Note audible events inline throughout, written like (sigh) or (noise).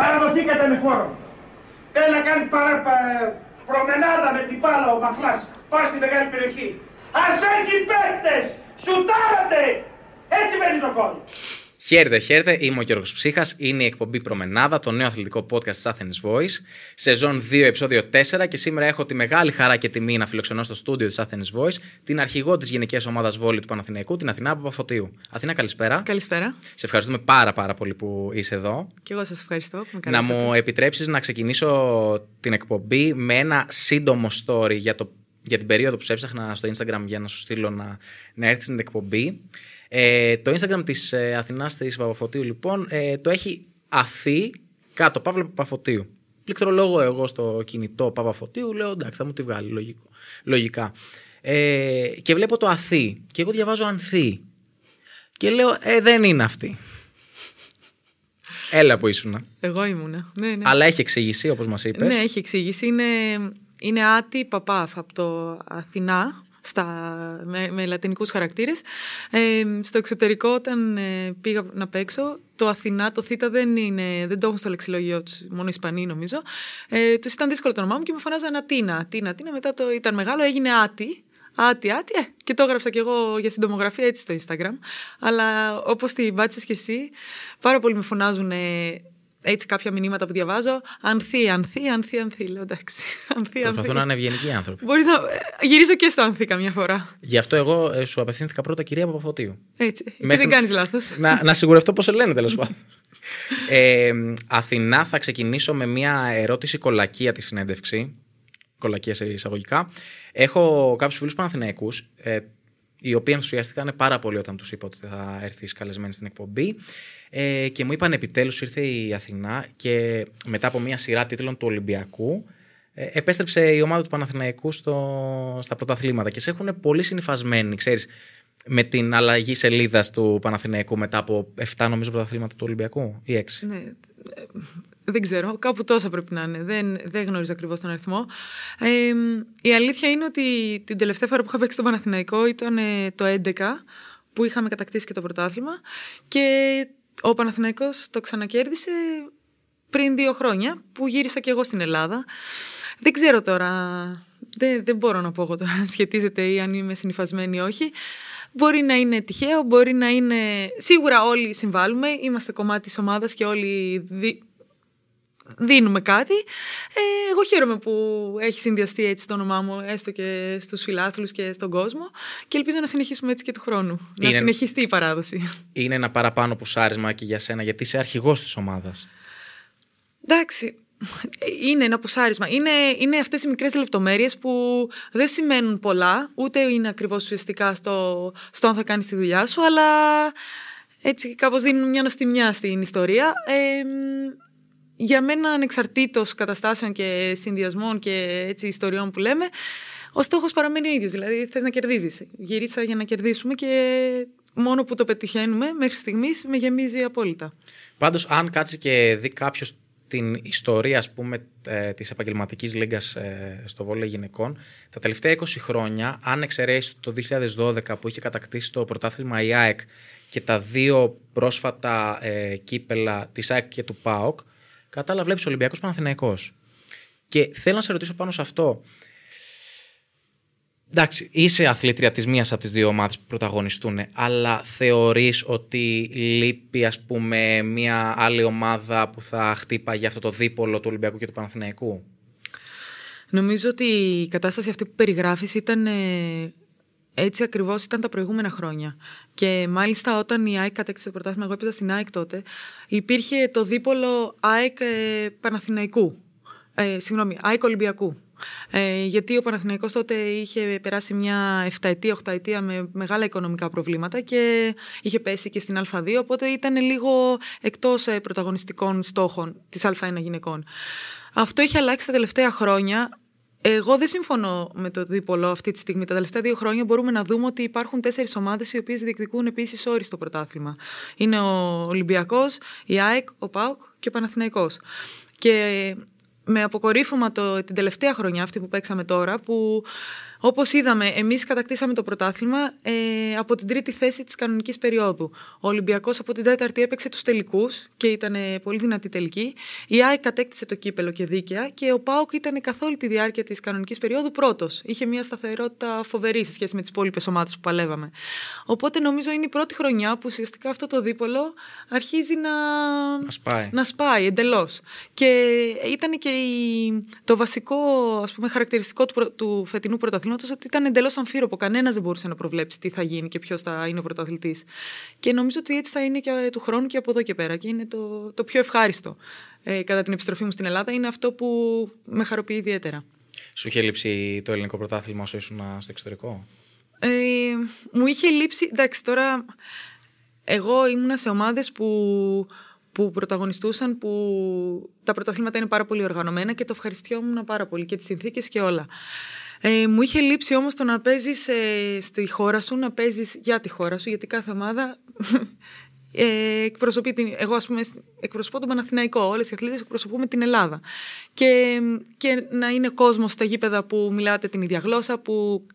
Παραδοθήκατε με χώρο. Έλα να κάνει παρα, προμενάδα με την πάλα ο Μαχλάς, πάει στη μεγάλη περιοχή. Ας έχει παίκτες, σουτάρατε, έτσι μένει το κόλπο. Χαίρετε, χαίρετε. Είμαι ο Γιώργος Ψύχας. Είναι η εκπομπή Προμενάδα, το νέο αθλητικό podcast της Athens Voice. Σεζόν 2, επεισόδιο 4. Και σήμερα έχω τη μεγάλη χαρά και τιμή να φιλοξενώ στο στούντιο της Athens Voice την αρχηγό της γενικής ομάδας βόλη του Παναθηναϊκού, την Αθηνά Παπαφωτίου. Αθηνά, καλησπέρα. Καλησπέρα. Σε ευχαριστούμε πάρα, πάρα πολύ που είσαι εδώ. Και εγώ σας ευχαριστώ που με Να μου επιτρέψεις να ξεκινήσω την εκπομπή με ένα σύντομο story για το για την περίοδο που σε στο Instagram για να σου στείλω να, να έρθεις στην εκπομπή. Ε, το Instagram της ε, Αθηνάς της Παπαφωτίου λοιπόν ε, το έχει αθή κάτω, Παύλα Παπαφωτίου. Πληκτρολόγω εγώ στο κινητό Παπαφωτίου, λέω εντάξει θα μου τη βγάλει λογικό, λογικά. Ε, και βλέπω το αθή και εγώ διαβάζω ανθή και λέω ε δεν είναι αυτή. Έλα που ήσουν. Εγώ ήμουν. Ναι, ναι, Αλλά έχει εξήγηση όπως μας είπες. Ναι έχει εξήγηση. Είναι, είναι άτι παπάφ από το Αθηνά στα, με, με λατινικούς χαρακτήρες. Ε, στο εξωτερικό όταν ε, πήγα να παίξω, το Αθηνά, το Θήτα δεν, είναι, δεν το έχουν στο λεξιλόγιο τους, μόνο οι Ισπανοί νομίζω. Ε, τους ήταν δύσκολο το όνομά μου και μου φωνάζαν Ατίνα, Ατίνα, Ατίνα. Μετά το ήταν μεγάλο, έγινε Άτι. Άτι, άτι, ε, και το έγραψα κι εγώ για συντομογραφία έτσι στο Instagram. Αλλά όπως τη μπάτσες κι εσύ, πάρα πολύ με φωνάζουν έτσι κάποια μηνύματα που διαβάζω. Ανθεί, ανθεί, ανθεί, ανθεί. Λέω εντάξει. Προσπαθούν Προσπαθώ να είναι ευγενικοί άνθρωποι. Μπορείς να ε, γυρίζω και στο ανθεί καμιά φορά. Γι' αυτό εγώ ε, σου απευθύνθηκα πρώτα κυρία Παπαφωτίου. Έτσι. Μέχρι... Και δεν κάνεις λάθος. (laughs) Να, να σιγουρευτώ πώς σε λένε τέλος (laughs) πάντων. ε, Αθηνά, θα ξεκινήσω με μια ερώτηση κολακία τη συνέντευξη. Κολακία σε εισαγωγικά. Έχω κάποιους φίλους Παναθηναϊκούς. Ε, οι οποίοι ενθουσιαστήκαν πάρα πολύ όταν τους είπα ότι θα έρθει καλεσμένη στην εκπομπή. Ε, και μου είπαν επιτέλους ήρθε η Αθηνά και μετά από μια σειρά τίτλων του Ολυμπιακού ε, επέστρεψε η ομάδα του Παναθηναϊκού στο, στα πρωταθλήματα και σε έχουν πολύ συνυφασμένοι, ξέρεις, με την αλλαγή σελίδας του Παναθηναϊκού μετά από 7 νομίζω πρωταθλήματα του Ολυμπιακού ή 6. Ναι, ε, δεν ξέρω, κάπου τόσα πρέπει να είναι. Δεν, δεν γνωρίζω ακριβώς τον αριθμό. Ε, η αλήθεια είναι ότι την τελευταία φορά που είχα παίξει στο Παναθηναϊκό ήταν ε, το 11 που είχαμε κατακτήσει και το πρωτάθλημα και ο Παναθηναϊκός το ξανακέρδισε πριν δύο χρόνια που γύρισα και εγώ στην Ελλάδα. Δεν ξέρω τώρα, δεν, δεν μπορώ να πω εγώ τώρα αν σχετίζεται ή αν είμαι συνειφασμένη ή όχι. Μπορεί να είναι τυχαίο, μπορεί να είναι... Σίγουρα όλοι συμβάλλουμε, είμαστε κομμάτι της ομάδας και όλοι δίνουμε κάτι. Ε, εγώ χαίρομαι που έχει συνδυαστεί έτσι το όνομά μου, έστω και στους φιλάθλους και στον κόσμο. Και ελπίζω να συνεχίσουμε έτσι και του χρόνου. Να συνεχιστεί η παράδοση. Είναι ένα παραπάνω που σάρισμα και για σένα, γιατί είσαι αρχηγός της ομάδας. Εντάξει. Είναι ένα ποσάρισμα. Είναι, είναι αυτές οι μικρές λεπτομέρειες που δεν σημαίνουν πολλά, ούτε είναι ακριβώς ουσιαστικά στο, στο αν θα κάνεις τη δουλειά σου, αλλά έτσι κάπως δίνουν μια νοστιμιά στην ιστορία. Ε, για μένα ανεξαρτήτως καταστάσεων και συνδυασμών και έτσι ιστοριών που λέμε, ο στόχος παραμένει ο ίδιος, δηλαδή θες να κερδίζεις. Γυρίσα για να κερδίσουμε και μόνο που το πετυχαίνουμε μέχρι στιγμής με γεμίζει απόλυτα. Πάντως αν κάτσει και δει κάποιος την ιστορία τη επαγγελματική λίγα της επαγγελματικής λίγκας ε, στο βόλεϊ γυναικών τα τελευταία 20 χρόνια αν εξαιρέσεις το 2012 που είχε κατακτήσει το πρωτάθλημα η ΑΕΚ και τα δύο πρόσφατα ε, κύπελα της ΑΕΚ και του ΠΑΟΚ Κατάλαβε, ο βλέπει Ολυμπιακός Παναθηναϊκός. Και θέλω να σε ρωτήσω πάνω σε αυτό. Εντάξει, είσαι αθλήτρια της μίας από τις δύο ομάδες που πρωταγωνιστούν, αλλά θεωρείς ότι λείπει, ας πούμε, μία άλλη ομάδα που θα χτύπαγε αυτό το δίπολο του Ολυμπιακού και του Παναθηναϊκού. Νομίζω ότι η κατάσταση αυτή που περιγράφεις ήταν ε, έτσι ακριβώς ήταν τα προηγούμενα χρόνια. Και μάλιστα όταν η ΑΕΚ κατέκτησε το πρωτάθλημα, εγώ έπαιζα στην ΑΕΚ τότε, υπήρχε το δίπολο ΑΕΚ ε, Παναθηναϊκού. Ε, συγγνώμη, ΑΕΚ Ολυμπιακού. Ε, γιατί ο Παναθηναϊκός τότε είχε περάσει μια 7 ετία, 8 ετία με μεγάλα οικονομικά προβλήματα και είχε πέσει και στην Α2, οπότε ήταν λίγο εκτός ε, πρωταγωνιστικών στόχων της Α1 γυναικών. Αυτό έχει αλλάξει τα τελευταία χρόνια. Εγώ δεν συμφωνώ με το δίπολο αυτή τη στιγμή. Τα τελευταία δύο χρόνια μπορούμε να δούμε ότι υπάρχουν τέσσερις ομάδες οι οποίες διεκδικούν επίσης όρι στο πρωτάθλημα. Είναι ο Ολυμπιακός, η ΑΕΚ, ο ΠΑΟΚ και ο Παναθηναϊκός. Και με αποκορύφωμα το, την τελευταία χρονιά, αυτή που παίξαμε τώρα, που Όπως είδαμε, εμείς κατακτήσαμε το πρωτάθλημα ε, από την τρίτη θέση της κανονικής περίοδου. Ο Ολυμπιακός από την τέταρτη έπαιξε τους τελικούς και ήταν πολύ δυνατή τελική. Η ΆΕ κατέκτησε το κύπελο και δίκαια και ο ΠΑΟΚ ήταν καθ' όλη τη διάρκεια της κανονικής περίοδου πρώτος. Είχε μια σταθερότητα φοβερή σε σχέση με τις υπόλοιπες ομάδες που παλεύαμε. Οπότε νομίζω είναι η πρώτη χρονιά που ουσιαστικά αυτό το δίπολο αρχίζει να, να σπάει, να εντελώς. Και ήταν και το βασικό ας πούμε, χαρακτηριστικό του, του φετινού πρωταθλήματος γεγονότο ότι ήταν εντελώς αμφίροπο. Κανένας δεν μπορούσε να προβλέψει τι θα γίνει και ποιος θα είναι ο πρωταθλητής. Και νομίζω ότι έτσι θα είναι και ε, του χρόνου και από εδώ και πέρα. Και είναι το, το πιο ευχάριστο ε, κατά την επιστροφή μου στην Ελλάδα. Είναι αυτό που με χαροποιεί ιδιαίτερα. Σου είχε λείψει το ελληνικό πρωτάθλημα όσο ήσουν ε, στο εξωτερικό. Ε, μου είχε λείψει. Εντάξει, τώρα εγώ ήμουνα σε ομάδες που που πρωταγωνιστούσαν, που τα πρωταθλήματα είναι πάρα πολύ οργανωμένα και το ευχαριστιόμουν πάρα πολύ και τις συνθήκες και όλα. Ε, μου είχε λείψει όμως το να παίζεις ε, στη χώρα σου, να παίζεις για τη χώρα σου, γιατί κάθε ομάδα ε, εκπροσωπεί την, εγώ ας πούμε εκπροσωπώ τον Παναθηναϊκό, όλες οι αθλήτες εκπροσωπούμε την Ελλάδα και, και να είναι κόσμος στα γήπεδα που μιλάτε την ίδια γλώσσα, που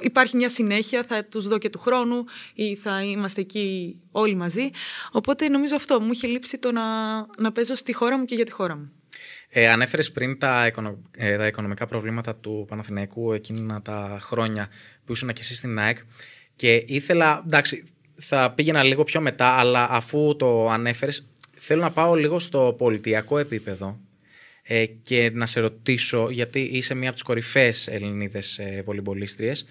υπάρχει μια συνέχεια, θα τους δω και του χρόνου ή θα είμαστε εκεί όλοι μαζί, οπότε νομίζω αυτό μου είχε λείψει το να, να παίζω στη χώρα μου και για τη χώρα μου. Ε, ανέφερες πριν ε, τα, οικονομικά προβλήματα του Παναθηναϊκού εκείνα τα χρόνια που ήσουν και εσύ στην ΑΕΚ και ήθελα, εντάξει, θα πήγαινα λίγο πιο μετά, αλλά αφού το ανέφερες, θέλω να πάω λίγο στο πολιτιακό επίπεδο ε, και να σε ρωτήσω, γιατί είσαι μία από τις κορυφές Ελληνίδες ε, βολυμπολίστριες,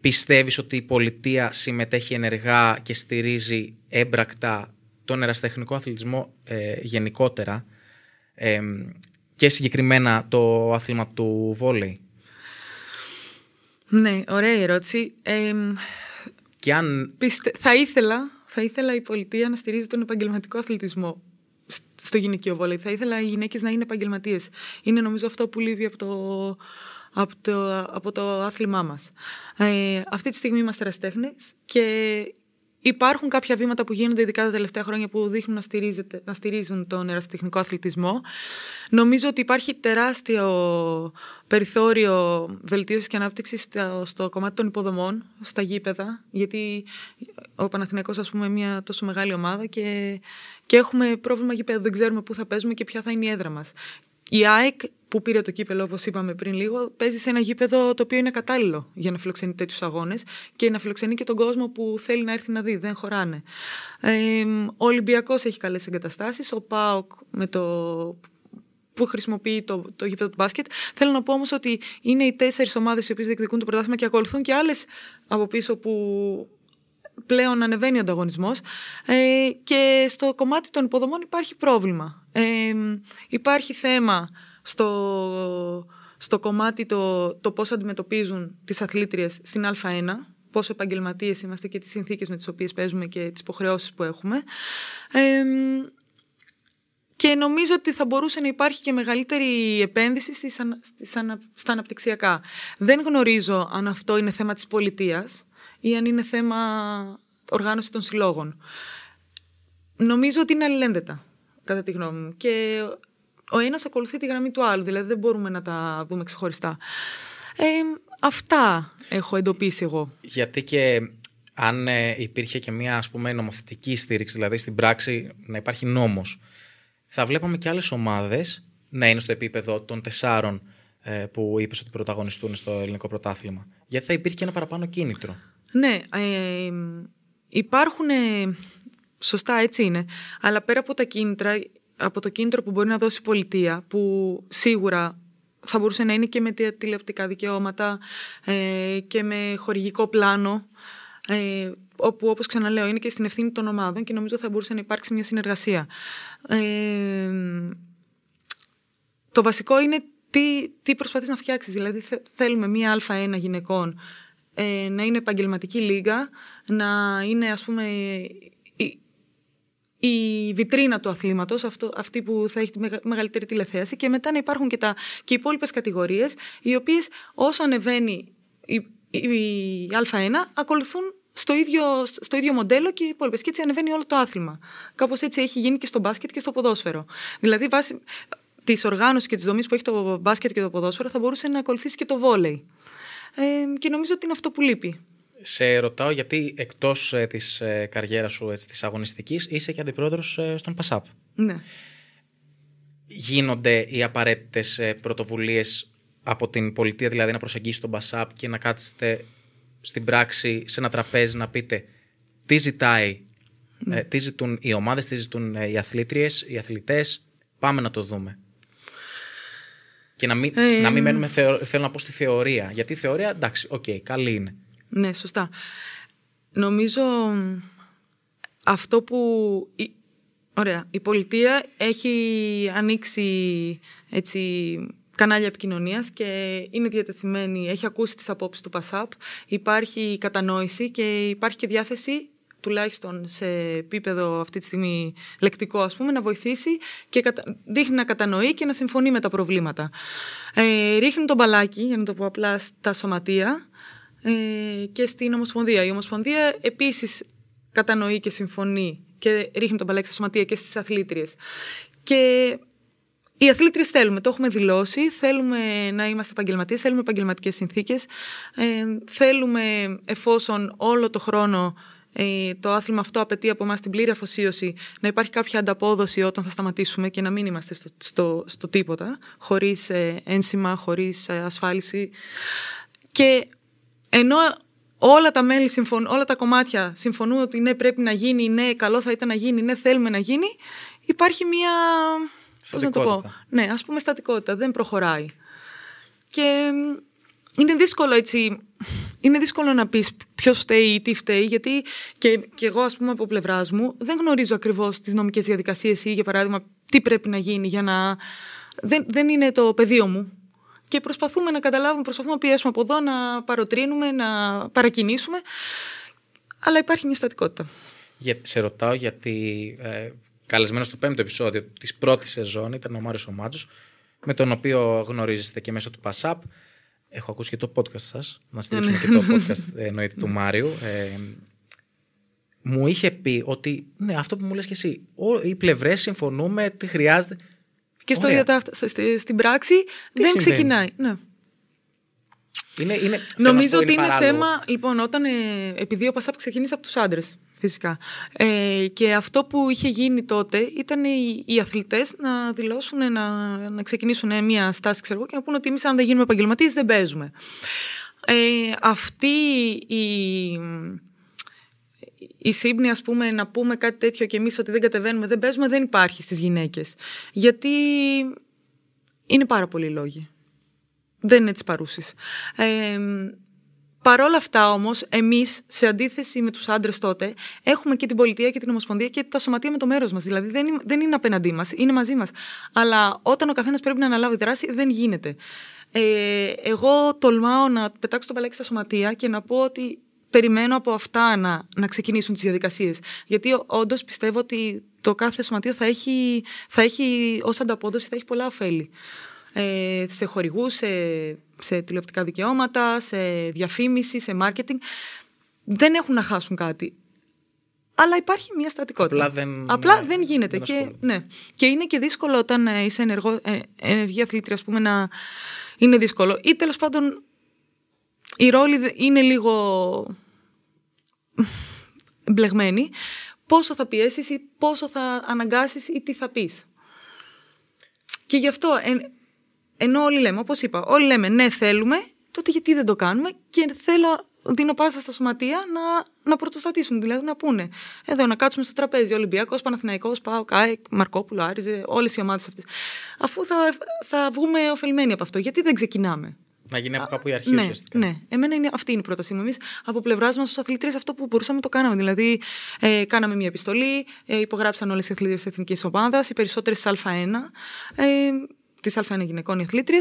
πιστεύεις ότι η πολιτεία συμμετέχει ενεργά και στηρίζει έμπρακτα τον εραστεχνικό αθλητισμό ε, γενικότερα και συγκεκριμένα το άθλημα του βόλεϊ. Ναι, ωραία ερώτηση. και αν... θα, ήθελα, θα ήθελα η πολιτεία να στηρίζει τον επαγγελματικό αθλητισμό στο γυναικείο βόλεϊ. Θα ήθελα οι γυναίκες να είναι επαγγελματίες. Είναι νομίζω αυτό που λείπει από το, από το, από το άθλημά μας. Ε, αυτή τη στιγμή είμαστε ραστέχνες και Υπάρχουν κάποια βήματα που γίνονται, ειδικά τα τελευταία χρόνια, που δείχνουν να, να στηρίζουν τον ερασιτεχνικό αθλητισμό. Νομίζω ότι υπάρχει τεράστιο περιθώριο βελτίωσης και ανάπτυξης στο, κομμάτι των υποδομών, στα γήπεδα. Γιατί ο Παναθηναϊκός, ας πούμε, είναι μια τόσο μεγάλη ομάδα και, και έχουμε πρόβλημα γήπεδα. Δεν ξέρουμε πού θα παίζουμε και ποια θα είναι η έδρα μας. Η ΑΕΚ που πήρε το κύπελο, όπως είπαμε πριν λίγο, παίζει σε ένα γήπεδο το οποίο είναι κατάλληλο για να φιλοξενεί τέτοιους αγώνες και να φιλοξενεί και τον κόσμο που θέλει να έρθει να δει. Δεν χωράνε. Ε, ο Ολυμπιακός έχει καλές εγκαταστάσεις. Ο ΠΑΟΚ με το που χρησιμοποιεί το, το γήπεδο του μπάσκετ. Θέλω να πω όμως ότι είναι οι τέσσερις ομάδες οι οποίες διεκδικούν το πρωτάθλημα και ακολουθούν και άλλες από πίσω που πλέον ανεβαίνει ο ανταγωνισμός. Ε, και στο κομμάτι των υποδομών υπάρχει πρόβλημα. Ε, υπάρχει θέμα στο, στο κομμάτι το, το πώς αντιμετωπίζουν τις αθλήτριες στην Α1, πόσο επαγγελματίες είμαστε και τις συνθήκες με τις οποίες παίζουμε και τις υποχρεώσεις που έχουμε. Ε, και νομίζω ότι θα μπορούσε να υπάρχει και μεγαλύτερη επένδυση στις, στα αναπτυξιακά. Δεν γνωρίζω αν αυτό είναι θέμα της πολιτείας, ή αν είναι θέμα οργάνωση των συλλόγων. Νομίζω ότι είναι αλληλένδετα, κατά τη γνώμη μου. Και ο ένας ακολουθεί τη γραμμή του άλλου, δηλαδή δεν μπορούμε να τα δούμε ξεχωριστά. Ε, αυτά έχω εντοπίσει εγώ. Γιατί και αν ε, υπήρχε και μια ας πούμε, νομοθετική στήριξη, δηλαδή στην πράξη να υπάρχει νόμος, θα βλέπαμε και άλλες ομάδες να είναι στο επίπεδο των τεσσάρων ε, που είπες ότι πρωταγωνιστούν στο ελληνικό πρωτάθλημα. Γιατί θα υπήρχε και ένα παραπάνω κίνητρο. Ναι, ε, υπάρχουν, ε, σωστά έτσι είναι, αλλά πέρα από τα κίνητρα, από το κίνητρο που μπορεί να δώσει η πολιτεία, που σίγουρα θα μπορούσε να είναι και με τηλεοπτικά δικαιώματα ε, και με χορηγικό πλάνο, ε, όπου όπως ξαναλέω είναι και στην ευθύνη των ομάδων και νομίζω θα μπορούσε να υπάρξει μια συνεργασία. Ε, το βασικό είναι τι, τι προσπαθείς να φτιάξεις. Δηλαδή θέλουμε μια α1 γυναικών ε, να είναι επαγγελματική λίγα, να είναι ας πούμε η, η βιτρίνα του αθλήματος, αυτό, αυτή που θα έχει τη μεγαλύτερη τηλεθέαση και μετά να υπάρχουν και, τα, και οι υπόλοιπες κατηγορίες, οι οποίες όσο ανεβαίνει η, η, η Α1 ακολουθούν στο ίδιο, στο ίδιο μοντέλο και οι υπόλοιπες. Και έτσι ανεβαίνει όλο το άθλημα. Κάπως έτσι έχει γίνει και στο μπάσκετ και στο ποδόσφαιρο. Δηλαδή, βάσει της οργάνωσης και της δομής που έχει το μπάσκετ και το ποδόσφαιρο, θα μπορούσε να ακολουθήσει και το βόλεϊ. Ε, και νομίζω ότι είναι αυτό που λείπει. Σε ρωτάω γιατί εκτός ε, της ε, καριέρας σου, της αγωνιστικής, είσαι και αντιπρόεδρος ε, στον ΠΑΣΑΠ. Ναι. Γίνονται οι απαραίτητες πρωτοβουλίες από την πολιτεία, δηλαδή να προσεγγίσει τον ΠΑΣΑΠ και να κάτσετε στην πράξη σε ένα τραπέζι να πείτε τι ζητάει, ναι. τι ζητούν οι ομάδες, τι ζητούν οι αθλήτριες, οι αθλητές, πάμε να το δούμε. Και να μην, ε, να μην ε, ε. μένουμε, θέλω να πω, στη θεωρία. Γιατί η θεωρία, εντάξει, οκ, okay, καλή είναι. Ναι, σωστά. Νομίζω αυτό που... ωραία, η πολιτεία έχει ανοίξει έτσι, κανάλια επικοινωνίας και είναι διατεθειμένη, έχει ακούσει τις απόψεις του ΠΑΣΑΠ. Υπάρχει κατανόηση και υπάρχει και διάθεση τουλάχιστον σε επίπεδο αυτή τη στιγμή λεκτικό ας πούμε, να βοηθήσει και δείχνει να κατανοεί και να συμφωνεί με τα προβλήματα. Ε, ρίχνει τον μπαλάκι, για να το πω απλά, στα σωματεία ε, και στην Ομοσπονδία. Η Ομοσπονδία επίσης κατανοεί και συμφωνεί και ρίχνει τον μπαλάκι στα σωματεία και στις αθλήτριες. Και οι αθλήτριες θέλουμε, το έχουμε δηλώσει. Θέλουμε να είμαστε επαγγελματίες, θέλουμε επαγγελματικές συνθήκες. Ε, θέλουμε, εφόσον όλο το χρόνο ε, το άθλημα αυτό απαιτεί από εμάς την πλήρη αφοσίωση να υπάρχει κάποια ανταπόδοση όταν θα σταματήσουμε και να μην είμαστε στο, στο, στο τίποτα, χωρίς ε, ένσημα, χωρίς ε, ασφάλιση. Και ενώ όλα τα μέλη, συμφων, όλα τα κομμάτια συμφωνούν ότι ναι, πρέπει να γίνει, ναι, καλό θα ήταν να γίνει, ναι, θέλουμε να γίνει, υπάρχει μία. Πώς να το πω. Ναι, ας πούμε στατικότητα. Δεν προχωράει. Και είναι δύσκολο έτσι είναι δύσκολο να πεις ποιος φταίει ή τι φταίει, γιατί και, και εγώ, ας πούμε, από πλευράς μου, δεν γνωρίζω ακριβώς τις νομικές διαδικασίες ή, για παράδειγμα, τι πρέπει να γίνει για να. Δεν, δεν είναι το πεδίο μου. Και προσπαθούμε να καταλάβουμε, προσπαθούμε να πιέσουμε από εδώ, να παροτρύνουμε, να παρακινήσουμε. Αλλά υπάρχει μια στατικότητα. Για, σε ρωτάω γιατί ε, καλεσμένος στο πέμπτο επεισόδιο της πρώτης σεζόν ήταν ο Μάριος Ομάτζος, με τον οποίο γνωρίζεστε και μέσω του Πασάπ. Έχω ακούσει και το podcast σας να ναι, στηρίξουμε ναι. και το (laughs) podcast ε, εννοείται του Μάριου. Ε, μου είχε πει ότι ναι, αυτό που μου λες και εσύ, ό, οι πλευρές συμφωνούμε, τι χρειάζεται. Και στο στην πράξη δεν ξεκινάει. Ναι. Είναι, είναι, Νομίζω ότι είναι, θέμα, λοιπόν, όταν ε, επειδή ο Πασάπ ξεκίνησε από τους άντρες. Φυσικά. Ε, και αυτό που είχε γίνει τότε ήταν οι, οι αθλητές να δηλώσουν, να, να ξεκινήσουν μια στάση ξέρω, και να πούνε ότι εμείς, αν δεν γίνουμε επαγγελματίες, δεν παίζουμε. Ε, αυτή η, η σύμπνοια, να πούμε κάτι τέτοιο και εμείς ότι δεν κατεβαίνουμε, δεν παίζουμε, δεν υπάρχει στις γυναίκες. Γιατί είναι πάρα πολλοί λόγοι. Δεν είναι της παρούσης. Ε, Παρ' όλα αυτά όμως, εμείς, σε αντίθεση με τους άντρες τότε, έχουμε και την πολιτεία και την ομοσπονδία και τα σωματεία με το μέρος μας. Δηλαδή δεν, δεν είναι απέναντί μας, είναι μαζί μας. Αλλά όταν ο καθένας πρέπει να αναλάβει δράση, δεν γίνεται. Ε, εγώ τολμάω να πετάξω το παλάκι στα σωματεία και να πω ότι περιμένω από αυτά να, ξεκινήσουν τις διαδικασίες. Γιατί όντως πιστεύω ότι το κάθε σωματείο θα έχει, θα έχει ανταπόδοση θα έχει πολλά ωφέλη. Ε, σε χορηγούς, σε, τηλεοπτικά δικαιώματα, σε διαφήμιση, σε μάρκετινγκ. Δεν έχουν να χάσουν κάτι. Αλλά υπάρχει μια στατικότητα. Απλά δεν, Απλά γίνεται. Ναι. και, είναι και δύσκολο όταν ε, είσαι ενεργό, ε, ενεργή αθλήτρια, πούμε, να είναι δύσκολο. Ή τέλος πάντων η ρόλη είναι λίγο μπλεγμένη. Πόσο θα πιέσεις... ή πόσο θα αναγκάσεις... ή τι θα πεις. Και γι' αυτό ενώ όλοι λέμε, όπως είπα, όλοι λέμε ναι, θέλουμε, τότε γιατί δεν το κάνουμε και θέλω δίνω πάσα στα σωματεία να, να πρωτοστατήσουν. Δηλαδή να πούνε. Εδώ να κάτσουμε στο τραπέζι. Ολυμπιακός, Παναθηναϊκός, Πάο, Κάικ, Μαρκόπουλο, Άριζε, όλες οι ομάδες αυτές. Αφού θα, θα βγούμε ωφελημένοι από αυτό, γιατί δεν ξεκινάμε. Να γίνει από κάπου η αρχή ναι, ουσιαστικά. Ναι, εμένα είναι, αυτή είναι η πρότασή μου. Εμείς από πλευράς μας, ως αθλητές, αυτό που μπορούσαμε το κάναμε. Δηλαδή, ε, κάναμε μια επιστολή, ε, υπογράψαν όλες οι αθλητές της Εθνικής Ομάδας, οι περισσότερες Α1. Ε, της Α1 γυναικών οι αθλήτριε,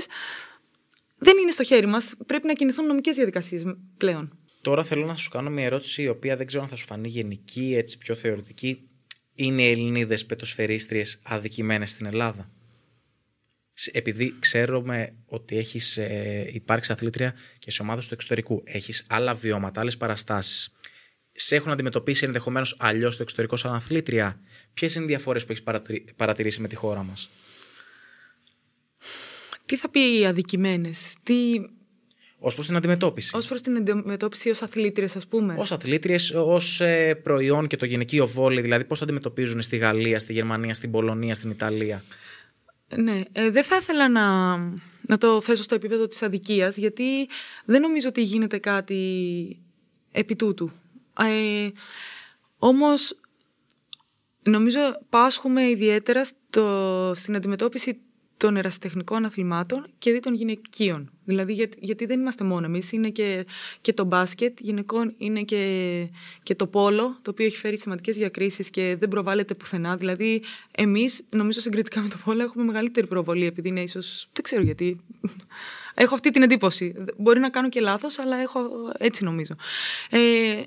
δεν είναι στο χέρι μας. Πρέπει να κινηθούν νομικές διαδικασίες πλέον. Τώρα θέλω να σου κάνω μια ερώτηση η οποία δεν ξέρω αν θα σου φανεί γενική, έτσι πιο θεωρητική. Είναι οι Ελληνίδες πετοσφαιρίστριες αδικημένες στην Ελλάδα. Επειδή ξέρουμε ότι έχεις ε, υπάρξει αθλήτρια και σε ομάδες του εξωτερικού, έχεις άλλα βιώματα, άλλες παραστάσεις. Σε έχουν αντιμετωπίσει ενδεχομένως αλλιώς στο εξωτερικό σαν αθλήτρια. Ποιες είναι οι διαφορές που έχεις παρατηρήσει με τη χώρα μας τι θα πει οι αδικημένες, τι... Ως προς την αντιμετώπιση. Ως προς την αντιμετώπιση ως αθλήτριες, ας πούμε. Ως αθλήτριες, ως ε, προϊόν και το γυναικείο βόλιο, δηλαδή πώς αντιμετωπίζουν στη Γαλλία, στη Γερμανία, στην Πολωνία, στην Ιταλία. Ναι, ε, δεν θα ήθελα να, να το θέσω στο επίπεδο της αδικίας, γιατί δεν νομίζω ότι γίνεται κάτι επί τούτου. Ε, όμως, νομίζω πάσχουμε ιδιαίτερα στο, στην αντιμετώπιση των ερασιτεχνικών αθλημάτων και δι των γυναικείων. Δηλαδή, γιατί δεν είμαστε μόνο εμείς. Είναι και, και το μπάσκετ γυναικών, είναι και, και το πόλο, το οποίο έχει φέρει σημαντικές διακρίσεις και δεν προβάλλεται πουθενά. Δηλαδή, εμείς, νομίζω συγκριτικά με το πόλο, έχουμε μεγαλύτερη προβολή, επειδή είναι ίσως. Δεν ξέρω γιατί. Έχω αυτή την εντύπωση. Μπορεί να κάνω και λάθος, αλλά έτσι νομίζω. Ε,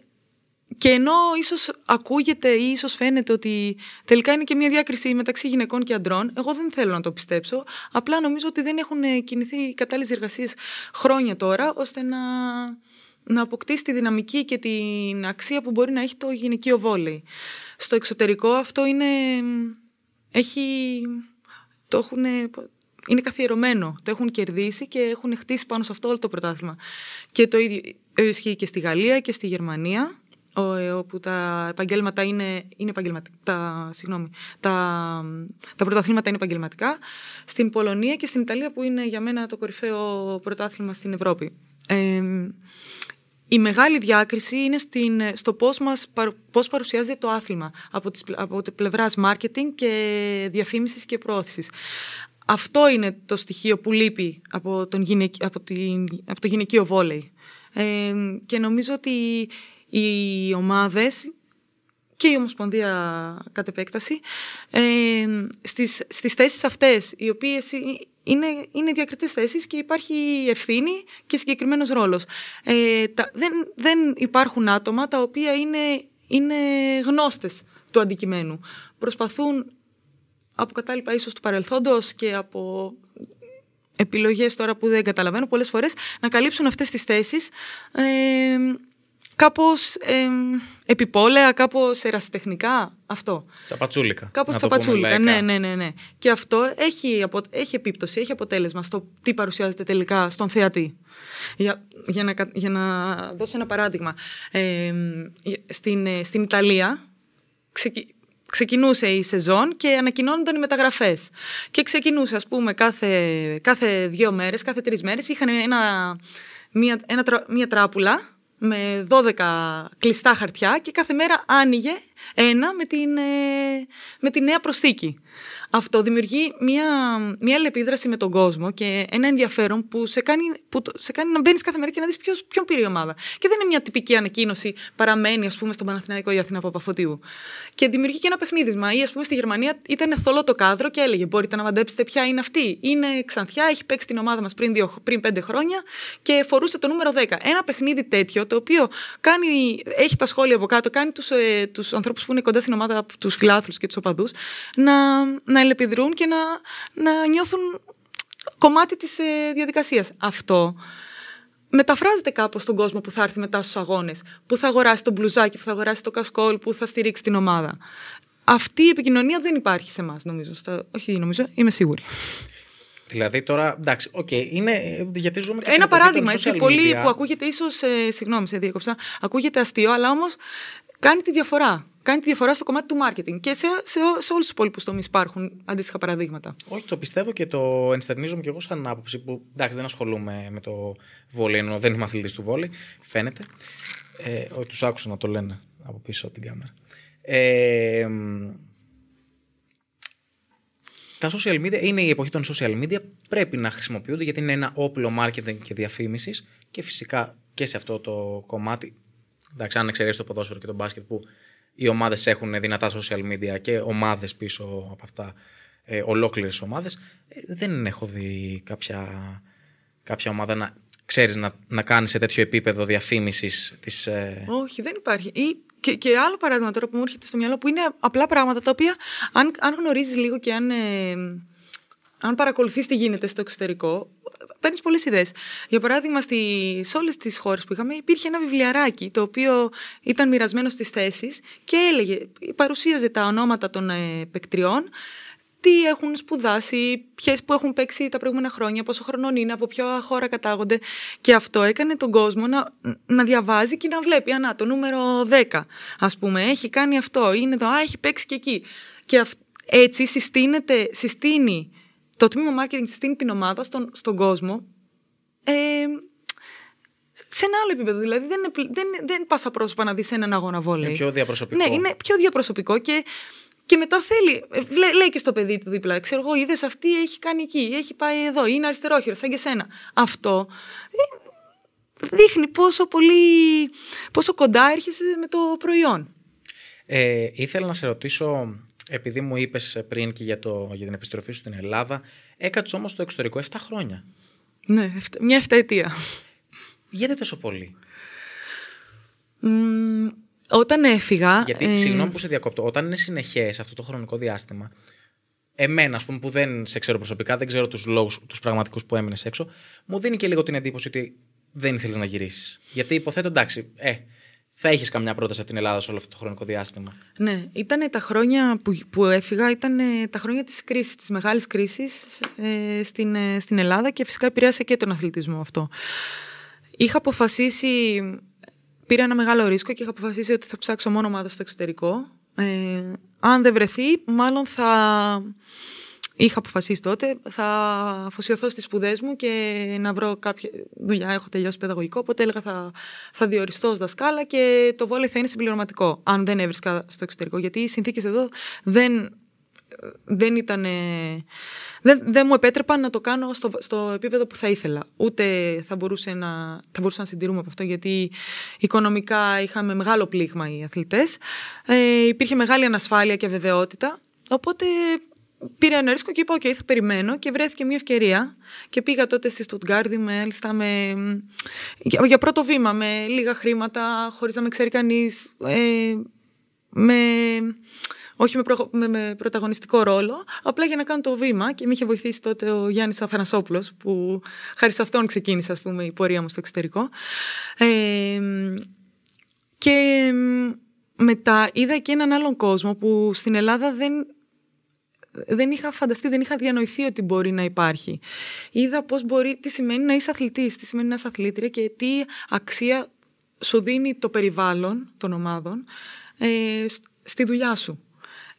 και ενώ ίσως ακούγεται ή ίσως φαίνεται ότι τελικά είναι και μια διάκριση μεταξύ γυναικών και αντρών, εγώ δεν θέλω να το πιστέψω. Απλά νομίζω ότι δεν έχουν κινηθεί οι κατάλληλες εργασίες χρόνια τώρα, ώστε να, να αποκτήσει τη δυναμική και την αξία που μπορεί να έχει το γυναικείο βόλεϊ. Στο εξωτερικό αυτό είναι. Έχει, το έχουν, είναι καθιερωμένο. Το έχουν κερδίσει και έχουν χτίσει πάνω σε αυτό όλο το πρωτάθλημα. Και το ίδιο ε, ισχύει και στη Γαλλία και στη Γερμανία. Ε, όπου τα επαγγέλματα είναι, είναι επαγγελματικά, τα, συγγνώμη, τα, τα πρωταθλήματα είναι επαγγελματικά, στην Πολωνία και στην Ιταλία που είναι για μένα το κορυφαίο πρωτάθλημα στην Ευρώπη. η μεγάλη διάκριση είναι στην, στο πώς, μας, πώς παρουσιάζεται το άθλημα από τις, από τη πλευράς marketing και διαφήμισης και προώθησης. Αυτό είναι το στοιχείο που λείπει από, τον από, το γυναικείο βόλεϊ. και νομίζω ότι οι ομάδες και η Ομοσπονδία κατ' επέκταση, ε, στις, στις θέσεις αυτές, οι οποίες είναι, είναι διακριτές θέσεις και υπάρχει ευθύνη και συγκεκριμένος ρόλος. Ε, δεν, δεν υπάρχουν άτομα τα οποία είναι, είναι γνώστες του αντικειμένου. Προσπαθούν από κατάλληπα ίσως του παρελθόντος και από επιλογές τώρα που δεν καταλαβαίνω πολλές φορές να καλύψουν αυτές τις θέσεις ε, Κάπως ε, επιπόλαια, κάπως ερασιτεχνικά, αυτό. Τσαπατσούλικα. Κάπως τσαπατσούλικα, ναι, ναι, ναι, ναι. Και αυτό έχει, απο, έχει επίπτωση, έχει αποτέλεσμα στο τι παρουσιάζεται τελικά στον θεατή. Για, για, να, για δώσω ένα παράδειγμα. Ε, στην, Ιταλία ξεκινούσε η σεζόν και ανακοινώνονταν οι μεταγραφές. Και ξεκινούσε, ας πούμε, κάθε, δύο μέρες, κάθε τρεις μέρες, είχαν μια τράπουλα με 12 κλειστά χαρτιά και κάθε μέρα άνοιγε ένα με την, ε, με την νέα προσθήκη. Αυτό δημιουργεί μια, μια αλληλεπίδραση με τον κόσμο και ένα ενδιαφέρον που σε κάνει, που σε κάνει να μπαίνεις κάθε μέρα και να δεις ποιον πήρε η ομάδα. Και δεν είναι μια τυπική ανακοίνωση, παραμένει ας πούμε στον Παναθηναϊκό ή Αθήνα Παπαφωτίου. Και δημιουργεί και ένα παιχνίδισμα. Ή ας πούμε στη Γερμανία ήταν θολό το κάδρο και έλεγε: Μπορείτε να μαντέψετε ποια είναι αυτή. Είναι ξανθιά, έχει παίξει την ομάδα μας πριν, πριν πέντε χρόνια και φορούσε το νούμερο 10. Ένα παιχνίδι τέτοιο το οποίο κάνει, έχει τα σχόλια από κάτω, κάνει τους ε, ανθρώπους ανθρώπους που είναι κοντά στην ομάδα, τους φιλάθλους και τους οπαδούς, να, να ελεπιδρούν και να, να νιώθουν κομμάτι της ε, διαδικασίας. Αυτό μεταφράζεται κάπως στον κόσμο που θα έρθει μετά στους αγώνες, που θα αγοράσει το μπλουζάκι, που θα αγοράσει το κασκόλ, που θα στηρίξει την ομάδα. Αυτή η επικοινωνία δεν υπάρχει σε εμάς, νομίζω. Στα... Όχι, νομίζω, είμαι σίγουρη. Δηλαδή τώρα, εντάξει, οκ, okay, είναι γιατί ζούμε και Ένα παράδειγμα, έτσι, πολύ που ακούγεται ίσως. Ε, συγγνώμη, σε διέκοψα. Ακούγεται αστείο, αλλά όμως κάνει τη διαφορά. Κάνει τη διαφορά στο κομμάτι του marketing και σε, σε, σε όλους τους υπόλοιπους τομείς υπάρχουν αντίστοιχα παραδείγματα. Όχι, το πιστεύω και το ενστερνίζομαι και εγώ σαν άποψη που εντάξει, δεν ασχολούμαι με το βόλιο. ενώ δεν είμαι αθλητής του βόλιο. φαίνεται. Ε, τους άκουσα να το λένε από πίσω από την κάμερα. Ε, τα social media είναι η εποχή των social media. Πρέπει να χρησιμοποιούνται γιατί είναι ένα όπλο marketing και διαφήμισης και φυσικά και σε αυτό το κομμάτι Εντάξει, αν εξαιρέσει το ποδόσφαιρο και το μπάσκετ που οι ομάδες έχουν δυνατά social media και ομάδες πίσω από αυτά, ε, ολόκληρες ομάδες, ε, δεν έχω δει κάποια, κάποια ομάδα να ξέρεις να, να κάνει σε τέτοιο επίπεδο διαφήμισης της. Ε, Όχι, δεν υπάρχει. και, και άλλο παράδειγμα τώρα που μου έρχεται στο μυαλό που είναι απλά πράγματα τα οποία αν, αν γνωρίζεις λίγο και αν. Ε, αν παρακολουθείς τι γίνεται στο εξωτερικό, παίρνεις πολλές ιδέες. Για παράδειγμα, σε όλες τις χώρες που είχαμε υπήρχε ένα βιβλιαράκι το οποίο ήταν μοιρασμένο στις θέσεις και έλεγε, παρουσίαζε τα ονόματα των ε, παικτριών, τι έχουν σπουδάσει, ποιες που έχουν παίξει τα προηγούμενα χρόνια, πόσο χρονών είναι, από ποια χώρα κατάγονται. Και αυτό έκανε τον κόσμο να, να διαβάζει και να βλέπει. Ανά, το νούμερο 10, ας πούμε, έχει κάνει αυτό, είναι εδώ, α, έχει παίξει και εκεί. Και έτσι συστήνεται, συστήνει το τμήμα marketing στην την ομάδα στον, στον κόσμο ε, σε ένα άλλο επίπεδο. Δηλαδή δεν, δεν, δεν πας απρόσωπα να δεις έναν αγώνα βόλεϊ. Είναι πιο διαπροσωπικό. Ναι, είναι πιο διαπροσωπικό και, και μετά θέλει. Ε, λέει και στο παιδί του δίπλα. Ξέρω εγώ, είδες αυτή έχει κάνει εκεί, έχει πάει εδώ, είναι αριστερόχειρο, σαν και σένα. Αυτό ε, δείχνει πόσο, πολύ, πόσο κοντά έρχεσαι με το προϊόν. Ε, ήθελα να σε ρωτήσω επειδή μου είπες ε, πριν και για, το, για την επιστροφή σου στην Ελλάδα, έκατσε όμως στο εξωτερικό 7 χρόνια. Ναι, μια 7η ετία. Γιατί τόσο πολύ. όταν έφυγα. Γιατί, ε... συγγνώμη που σε διακόπτω, όταν είναι συνεχές αυτό το χρονικό διάστημα, εμένα, ας πούμε, που δεν σε ξέρω προσωπικά, δεν ξέρω τους λόγους, τους πραγματικούς που έμεινες έξω, μου δίνει και λίγο την εντύπωση ότι δεν ήθελες να γυρίσεις. Γιατί υποθέτω, εντάξει, ε, θα έχεις καμιά πρόταση από την Ελλάδα σε όλο αυτό το χρονικό διάστημα. Ναι, ήταν τα χρόνια που, που έφυγα, ήταν τα χρόνια της κρίσης, της μεγάλης κρίσης ε, στην, ε, στην Ελλάδα και φυσικά επηρέασε και τον αθλητισμό αυτό. Είχα αποφασίσει, πήρα ένα μεγάλο ρίσκο και είχα αποφασίσει ότι θα ψάξω μόνο ομάδα στο εξωτερικό. Ε, αν δεν βρεθεί, μάλλον θα είχα αποφασίσει τότε, θα αφοσιωθώ στις σπουδές μου και να βρω κάποια δουλειά. Έχω τελειώσει παιδαγωγικό, οπότε έλεγα θα, θα διοριστώ ως δασκάλα και το βόλε θα είναι συμπληρωματικό, αν δεν έβρισκα στο εξωτερικό. Γιατί οι συνθήκες εδώ δεν, δεν ήταν... Δεν, δεν μου επέτρεπαν να το κάνω στο, στο επίπεδο που θα ήθελα. Ούτε θα, μπορούσε να, θα μπορούσα να συντηρούμε από αυτό, γιατί οικονομικά είχαμε μεγάλο πλήγμα οι αθλητές. Ε, υπήρχε μεγάλη ανασφάλεια και αβεβαιότητα. Οπότε πήρα ένα ρίσκο και είπα: OK, θα περιμένω. Και βρέθηκε μια ευκαιρία. Και πήγα τότε στη Στουτγκάρδη με, με, για, πρώτο βήμα, με λίγα χρήματα, χωρίς να με ξέρει κανείς. Ε, με, όχι με, με, πρωταγωνιστικό ρόλο, απλά για να κάνω το βήμα και με είχε βοηθήσει τότε ο Γιάννης Αθανασόπουλος που χάρη σε αυτόν ξεκίνησε ας πούμε η πορεία μου στο εξωτερικό ε, και μετά είδα και έναν άλλον κόσμο που στην Ελλάδα δεν δεν είχα φανταστεί, δεν είχα διανοηθεί ότι μπορεί να υπάρχει. Είδα πώς μπορεί, τι σημαίνει να είσαι αθλητής, τι σημαίνει να είσαι αθλήτρια και τι αξία σου δίνει το περιβάλλον των ομάδων ε, στη δουλειά σου.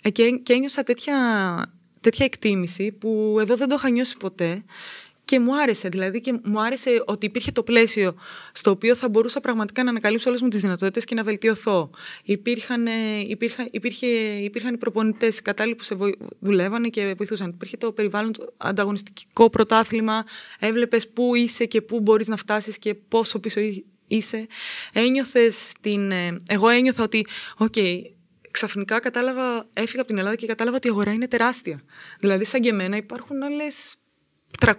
Ε, και, ένιωσα τέτοια, τέτοια εκτίμηση που εδώ δεν το είχα νιώσει ποτέ και μου άρεσε. Δηλαδή, και μου άρεσε ότι υπήρχε το πλαίσιο στο οποίο θα μπορούσα πραγματικά να ανακαλύψω όλες μου τις δυνατότητες και να βελτιωθώ. Υπήρχαν, ε, υπήρχαν, υπήρχε, υπήρχαν οι προπονητές κατάλληλοι που σε δουλεύανε και βοηθούσαν. Υπήρχε το περιβάλλον, το ανταγωνιστικό πρωτάθλημα. Έβλεπες πού είσαι και πού μπορείς να φτάσεις και πόσο πίσω είσαι. Ένιωθες την. Ε, εγώ ένιωθα ότι, οκ, ξαφνικά κατάλαβα, έφυγα από την Ελλάδα και κατάλαβα ότι η αγορά είναι τεράστια. Δηλαδή, σαν και εμένα, υπάρχουν άλλες 300.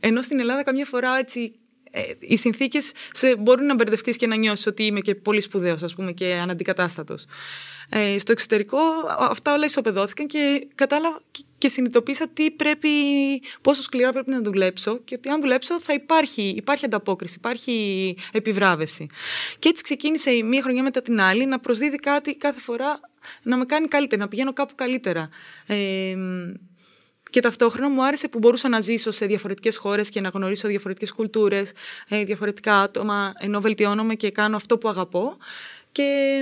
Ενώ στην Ελλάδα καμιά φορά έτσι ε, οι συνθήκες μπορούν να μπερδευτείς και να νιώσεις ότι είμαι και πολύ σπουδαίος, ας πούμε, και αναντικατάστατος. Ε, στο εξωτερικό αυτά όλα ισοπεδώθηκαν και κατάλαβα και συνειδητοποίησα τι πρέπει, πόσο σκληρά πρέπει να δουλέψω και ότι αν δουλέψω θα υπάρχει, υπάρχει ανταπόκριση, υπάρχει επιβράβευση. Και έτσι ξεκίνησε η μία χρονιά μετά την άλλη να προσδίδει κάτι κάθε φορά να με κάνει καλύτερα, να πηγαίνω κάπου καλύτερα. Ε, και ταυτόχρονα μου άρεσε που μπορούσα να ζήσω σε διαφορετικές χώρες και να γνωρίσω διαφορετικές κουλτούρες, ε, διαφορετικά άτομα, ενώ βελτιώνομαι και κάνω αυτό που αγαπώ. Και,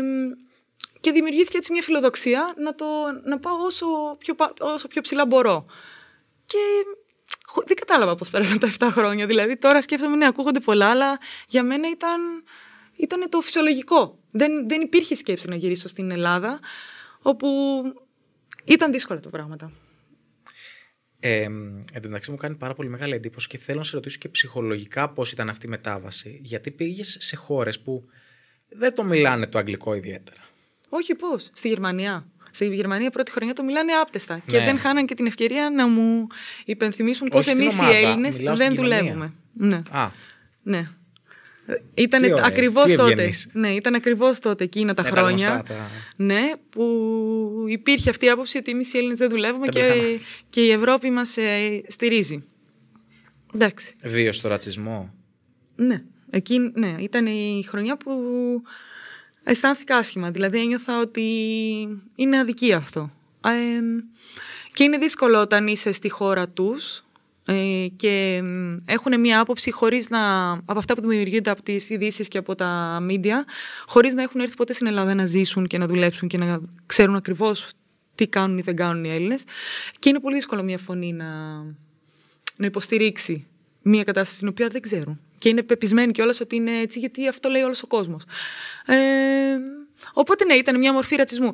και δημιουργήθηκε έτσι μια φιλοδοξία να, το, να πάω όσο πιο, όσο πιο ψηλά μπορώ. Και δεν κατάλαβα πώς πέρασαν τα 7 χρόνια. Δηλαδή τώρα σκέφτομαι, ναι, ακούγονται πολλά, αλλά για μένα ήταν, ήταν το φυσιολογικό. Δεν, δεν υπήρχε σκέψη να γυρίσω στην Ελλάδα, όπου ήταν δύσκολα τα πράγματα. Ε, εν τω μεταξύ μου κάνει πάρα πολύ μεγάλη εντύπωση και θέλω να σε ρωτήσω και ψυχολογικά πώς ήταν αυτή η μετάβαση. Γιατί πήγες σε χώρες που δεν το μιλάνε το αγγλικό ιδιαίτερα. Όχι, πώς. Στη Γερμανία. Στη Γερμανία πρώτη χρονιά το μιλάνε άπτεστα. Και ναι. δεν χάναν και την ευκαιρία να μου υπενθυμίσουν πώς εμεί οι Έλληνε δεν δουλεύουμε. Ναι. Α. Ναι. Ήταν ακριβώ τότε. Ναι, ήταν ακριβώς τότε εκείνα τα χρόνια. Ναι, που υπήρχε αυτή η άποψη ότι εμείς οι Έλληνες δεν δουλεύουμε και, και η Ευρώπη μας ε, στηρίζει. Εντάξει. Βίω στο ρατσισμό. Ναι. ναι, ήταν η χρονιά που αισθάνθηκα άσχημα. Δηλαδή ένιωθα ότι είναι αδικία αυτό. Ε, και είναι δύσκολο όταν είσαι στη χώρα τους ε, και έχουν μια άποψη χωρίς να, από αυτά που δημιουργούνται από τις ειδήσεις και από τα μίντια, χωρίς να έχουν έρθει ποτέ στην Ελλάδα να ζήσουν και να δουλέψουν και να ξέρουν ακριβώς τι κάνουν ή δεν κάνουν οι Έλληνες. Και είναι πολύ δύσκολο μια φωνή να, να υποστηρίξει μια κατάσταση την οποία δεν ξέρουν. Και είναι πεπισμένη κιόλας ότι είναι έτσι, γιατί αυτό λέει όλος ο κόσμος. Ε, οπότε ναι, ήταν μια μορφή ρατσισμού.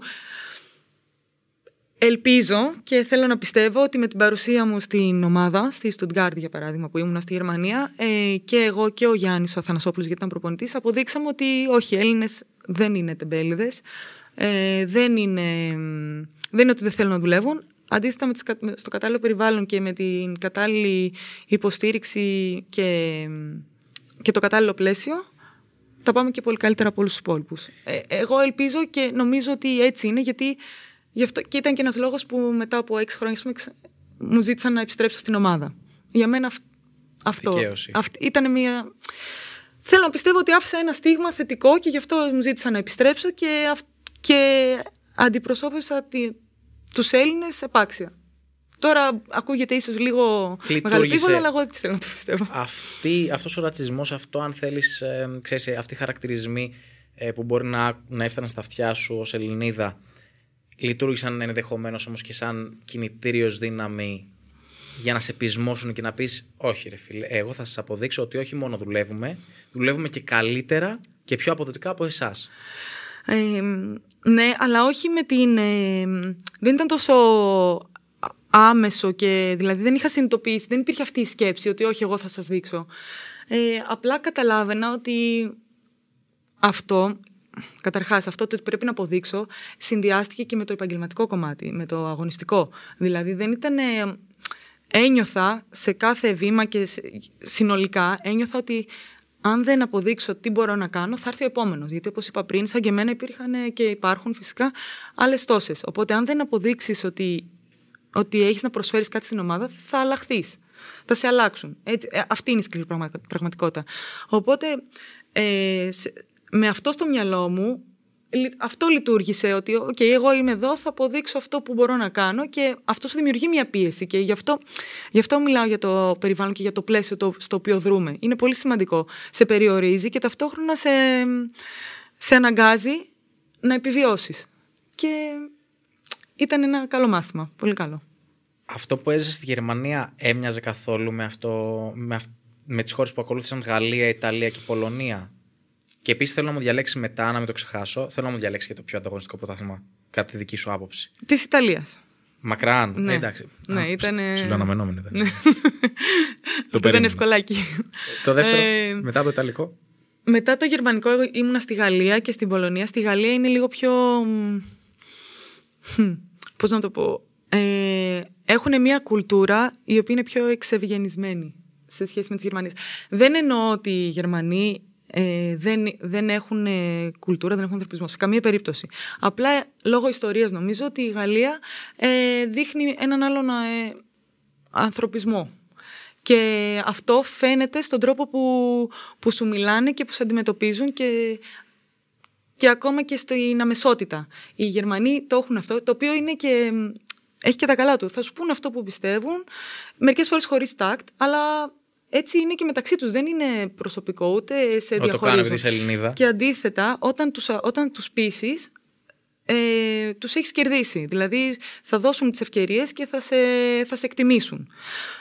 Ελπίζω και θέλω να πιστεύω ότι με την παρουσία μου στην ομάδα, στη Στουτγκάρντ για παράδειγμα που ήμουν στη Γερμανία, ε, και εγώ και ο Γιάννης ο Αθανασόπουλος γιατί ήταν προπονητής, αποδείξαμε ότι όχι, Έλληνες δεν είναι τεμπέληδες. ε, δεν, είναι, δεν ότι δεν θέλουν να δουλεύουν. Αντίθετα με τις, στο κατάλληλο περιβάλλον και με την κατάλληλη υποστήριξη και, και το κατάλληλο πλαίσιο, θα πάμε και πολύ καλύτερα από όλους τους υπόλοιπους. Ε, εγώ ελπίζω και νομίζω ότι έτσι είναι, γιατί Γι Και ήταν και ένας λόγος που μετά από έξι χρόνια πούμε, μου ζήτησαν να επιστρέψω στην ομάδα. Για μένα αυτό. Αυ... Ήταν μια. Θέλω να πιστεύω ότι άφησα ένα στίγμα θετικό και γι' αυτό μου ζήτησαν να επιστρέψω και, αυ... και αντιπροσώπευσα τους Έλληνες επάξια. Τώρα ακούγεται ίσως λίγο μεγαλύτερο, αλλά εγώ έτσι θέλω να το πιστεύω. Αυτή, αυτός ο ρατσισμός, αυτό αν θέλεις, ε, ε, αυτοί οι χαρακτηρισμοί ε, που μπορεί να, να έφταναν στα αυτιά σου ως Ελληνίδα, λειτουργήσαν ενδεχομένως όμως και σαν κινητήριος δύναμη για να σε πεισμώσουν και να πεις: Όχι, ρε φίλε, εγώ θα σας αποδείξω ότι όχι μόνο δουλεύουμε, δουλεύουμε και καλύτερα και πιο αποδοτικά από εσάς. Ε, ναι, αλλά όχι με την. δεν ήταν τόσο άμεσο και δηλαδή δεν είχα συνειδητοποιήσει, δεν υπήρχε αυτή η σκέψη ότι όχι, εγώ θα σας δείξω. Ε, απλά καταλάβαινα ότι αυτό καταρχάς αυτό το ότι πρέπει να αποδείξω συνδυάστηκε και με το επαγγελματικό κομμάτι, με το αγωνιστικό. Δηλαδή δεν ήταν... Ε, ένιωθα σε κάθε βήμα και συνολικά ένιωθα ότι αν δεν αποδείξω τι μπορώ να κάνω, θα έρθει ο επόμενος. Γιατί, όπως είπα πριν, σαν και εμένα υπήρχαν ε, και υπάρχουν φυσικά άλλες τόσες. Οπότε, αν δεν αποδείξεις ότι, ότι έχεις να προσφέρεις κάτι στην ομάδα, θα αλλάχθεί. Θα σε αλλάξουν. Έτσι, ε, αυτή είναι η σκληρή πραγματικότητα. Οπότε, ε, με αυτό στο μυαλό μου, αυτό λειτουργήσε ότι okay, εγώ είμαι εδώ, θα αποδείξω αυτό που μπορώ να κάνω και αυτό σου δημιουργεί μια πίεση και γι' αυτό, γι αυτό μιλάω για το περιβάλλον και για το πλαίσιο το, στο οποίο δρούμε. Είναι πολύ σημαντικό. Σε περιορίζει και ταυτόχρονα σε, σε αναγκάζει να επιβιώσεις. Και ήταν ένα καλό μάθημα, πολύ καλό. Αυτό που έζησε στη Γερμανία έμοιαζε καθόλου με, αυτό, με, με τις χώρες που ακολούθησαν Γαλλία, Ιταλία και Πολωνία. Και επίσης θέλω να μου διαλέξει μετά, να μην το ξεχάσω, θέλω να μου διαλέξει και το πιο ανταγωνιστικό πρωτάθλημα, κατά τη δική σου άποψη. Της Ιταλίας. Μακράν. Ναι, εντάξει. Ναι, Α, ήταν. ήταν. Ναι. το Ήταν (laughs) ευκολάκι. το δεύτερο, ε, μετά το Ιταλικό. Μετά το Γερμανικό ήμουνα στη Γαλλία και στην Πολωνία. Στη Γαλλία είναι λίγο πιο. Πώς να το πω. Ε, έχουν μια κουλτούρα η οποία είναι πιο εξευγενισμένη σε σχέση με τις Γερμανίες. Δεν εννοώ ότι οι Γερμανοί ε, δεν, δεν έχουν ε, κουλτούρα, δεν έχουν ανθρωπισμό. Σε καμία περίπτωση. Απλά λόγω ιστορίας νομίζω ότι η Γαλλία ε, δείχνει έναν άλλον ε, ανθρωπισμό. Και αυτό φαίνεται στον τρόπο που, που σου μιλάνε και που σε αντιμετωπίζουν και, και ακόμα και στην αμεσότητα. Οι Γερμανοί το έχουν αυτό, το οποίο είναι και, έχει και τα καλά του. Θα σου πούν αυτό που πιστεύουν, μερικές φορές χωρίς τάκτ, αλλά έτσι είναι και μεταξύ τους. Δεν είναι προσωπικό ούτε σε διαχωρισμό. Το κάνω Και αντίθετα, όταν τους όταν τους πείσεις, ε, τους έχεις κερδίσει. Δηλαδή θα δώσουν τις ευκαιρίες και θα σε, θα σε εκτιμήσουν.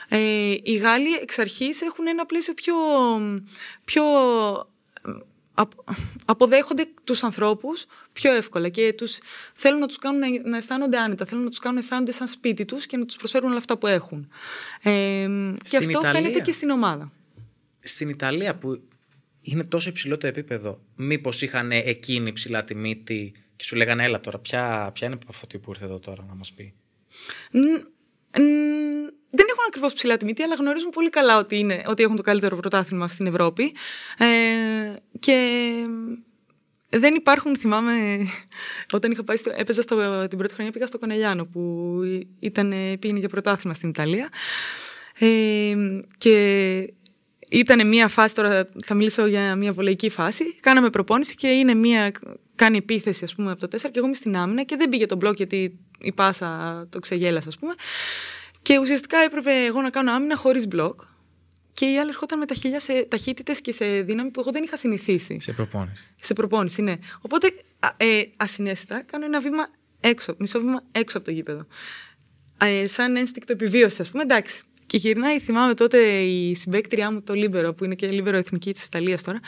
Ε, οι Γάλλοι εξ αρχής έχουν ένα πλαίσιο πιο, πιο αποδέχονται τους ανθρώπους πιο εύκολα και τους, θέλουν να τους κάνουν να αισθάνονται άνετα, θέλουν να τους κάνουν να αισθάνονται σαν σπίτι τους και να τους προσφέρουν όλα αυτά που έχουν. Ε, και αυτό φαίνεται και στην ομάδα. Στην Ιταλία που είναι τόσο υψηλό το επίπεδο, μήπως είχαν εκείνη ψηλά τη μύτη και σου λέγανε έλα τώρα, ποια, ποια είναι αυτή που ήρθε εδώ τώρα να μας πει δεν έχουν ακριβώς ψηλά τη μύτη, αλλά γνωρίζουν πολύ καλά ότι, είναι, ότι έχουν το καλύτερο πρωτάθλημα στην Ευρώπη. Ε, και δεν υπάρχουν, θυμάμαι, όταν είχα πάει στο, έπαιζα στο, την πρώτη χρονιά πήγα στο Κονελιάνο που ήταν, πήγαινε για πρωτάθλημα στην Ιταλία. Ε, και ήταν μια φάση, τώρα θα μιλήσω για μια βολεϊκή φάση. Κάναμε προπόνηση και είναι μια. Κάνει επίθεση, ας πούμε, από το 4 και εγώ είμαι στην άμυνα και δεν πήγε τον μπλοκ γιατί η πάσα το ξεγέλασε ας πούμε. Και ουσιαστικά έπρεπε εγώ να κάνω άμυνα χωρίς μπλοκ. Και η άλλοι ερχόταν με τα χίλια σε ταχύτητες και σε δύναμη που εγώ δεν είχα συνηθίσει. Σε προπόνηση. Σε προπόνηση, ναι. Οπότε ε, ασυνέστητα κάνω ένα βήμα έξω, μισό βήμα έξω από το γήπεδο. Ε, σαν ένστικτο επιβίωση, ας πούμε, εντάξει. Και γυρνάει, θυμάμαι τότε η συμπέκτριά μου, το Λίμπερο, που είναι και Λίμπερο Εθνική της Ιταλίας τώρα,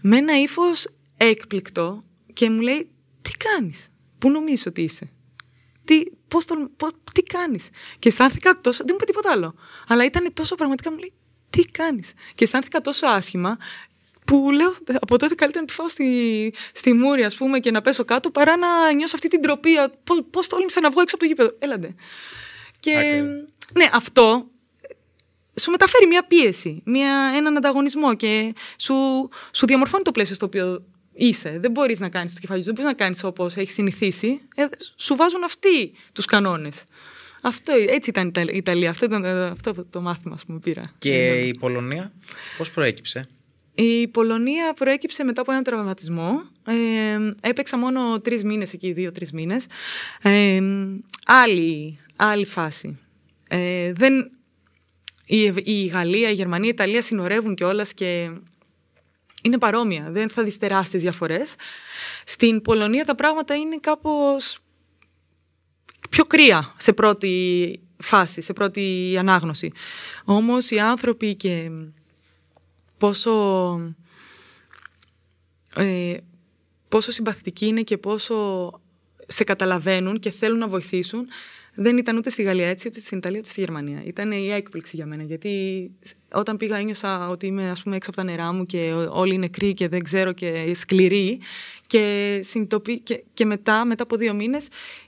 με ένα ύφος έκπληκτο και μου λέει: Τι κάνεις, Πού νομίζεις ότι είσαι, Τι, πώς τον, πώς, τι κάνεις. Και αισθάνθηκα τόσο, δεν μου είπε τίποτα άλλο. Αλλά ήταν τόσο πραγματικά μου λέει, τι κάνεις. Και αισθάνθηκα τόσο άσχημα που λέω από τότε καλύτερα να τη στη, στη μούρη ας πούμε και να πέσω κάτω παρά να νιώσω αυτή την τροπή πώς, πώς τόλμησα να βγω έξω από το γήπεδο. Έλαντε. Και ναι αυτό ε, σου μεταφέρει μια πίεση, μια, έναν ανταγωνισμό και σου, σου διαμορφώνει το πλαίσιο στο οποίο είσαι. Δεν μπορείς να κάνεις το κεφάλι σου, δεν μπορείς να κάνεις όπως έχεις συνηθίσει. Ε, σου βάζουν αυτοί τους κανόνες. Αυτό, έτσι ήταν η Ιταλία. Αυτό ήταν ε, αυτό το μάθημα που πήρα. Και ε, ναι. η Πολωνία, πώς προέκυψε. Η Πολωνία προέκυψε μετά από έναν τραυματισμό. Ε, έπαιξα μόνο τρεις μήνες εκεί, δύο-τρει μήνες. Ε, άλλη, άλλη φάση. Ε, δεν, η, η Γαλλία, η Γερμανία, η Ιταλία συνορεύουν κιόλας και είναι παρόμοια. Δεν θα δεις τεράστιες διαφορές. Στην Πολωνία τα πράγματα είναι κάπως πιο κρύα σε πρώτη φάση, σε πρώτη ανάγνωση. Όμως οι άνθρωποι και πόσο, ε, πόσο συμπαθητικοί είναι και πόσο σε καταλαβαίνουν και θέλουν να βοηθήσουν, δεν ήταν ούτε στη Γαλλία έτσι, ούτε στην Ιταλία, ούτε στη Γερμανία. Ήταν η έκπληξη για μένα, γιατί όταν πήγα ένιωσα ότι είμαι ας πούμε, έξω από τα νερά μου και όλοι είναι νεκροί και δεν ξέρω και σκληροί. Και, συντοπί... και, μετά, μετά από δύο μήνες,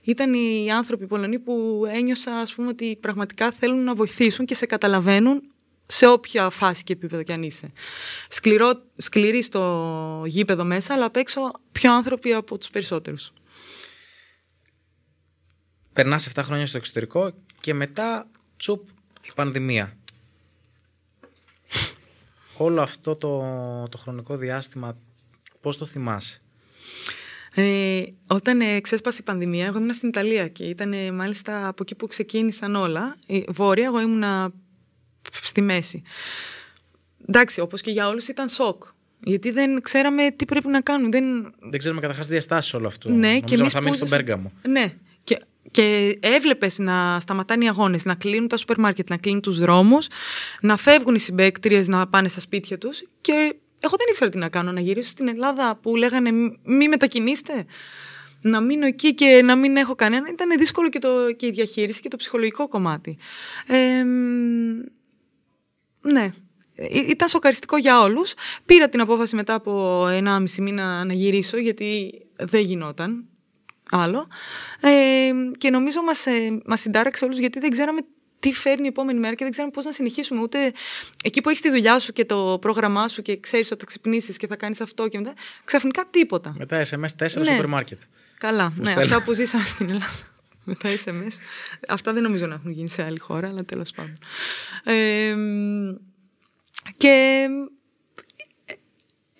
ήταν οι άνθρωποι Πολωνοί που ένιωσα ας ότι πραγματικά θέλουν να βοηθήσουν και σε καταλαβαίνουν σε όποια φάση και επίπεδο κι αν είσαι. Σκληρό, σκληρή στο γήπεδο μέσα, αλλά απ' έξω πιο άνθρωποι από τους περισσότερους περνάς 7 χρόνια στο εξωτερικό και μετά τσουπ η πανδημία. Όλο αυτό το, το χρονικό διάστημα Πώς το θυμάσαι. Ε, όταν ε, ξέσπασε η πανδημία, εγώ ήμουν στην Ιταλία και ήταν ε, μάλιστα από εκεί που ξεκίνησαν όλα. Ε, βόρεια, εγώ ήμουνα στη μέση. Εντάξει, όπως και για όλους ήταν σοκ. Γιατί δεν ξέραμε τι πρέπει να κάνουμε. Δεν, δεν ξέραμε καταρχάς διαστάσεις όλο αυτό. Ναι, Νομίζω και εμείς θα μείνεις στον Πέργαμο. Ναι. Και και έβλεπες να σταματάνε οι αγώνες, να κλείνουν τα σούπερ μάρκετ, να κλείνουν τους δρόμους, να φεύγουν οι συμπαίκτριες να πάνε στα σπίτια τους. Και εγώ δεν ήξερα τι να κάνω, να γυρίσω στην Ελλάδα που λέγανε μη μετακινήστε, να μείνω εκεί και να μην έχω κανένα. Ήταν δύσκολο και, το, και η διαχείριση και το ψυχολογικό κομμάτι. Ναι, ε, ναι, ήταν σοκαριστικό για όλους. Πήρα την απόφαση μετά από ένα μισή μήνα να γυρίσω γιατί δεν γινόταν άλλο. Ε, και νομίζω μας, ε, μας συντάραξε όλους γιατί δεν ξέραμε τι φέρνει η επόμενη μέρα και δεν ξέραμε πώς να συνεχίσουμε. Ούτε εκεί που έχεις τη δουλειά σου και το πρόγραμμά σου και ξέρεις ότι θα ξυπνήσεις και θα κάνεις αυτό και μετά. Ξαφνικά τίποτα. Μετά SMS 4 ναι. σούπερ μάρκετ. Καλά. ναι, αυτά που ζήσαμε στην Ελλάδα. (laughs) μετά SMS. Αυτά δεν νομίζω να έχουν γίνει σε άλλη χώρα, αλλά τέλος πάντων. Ε, και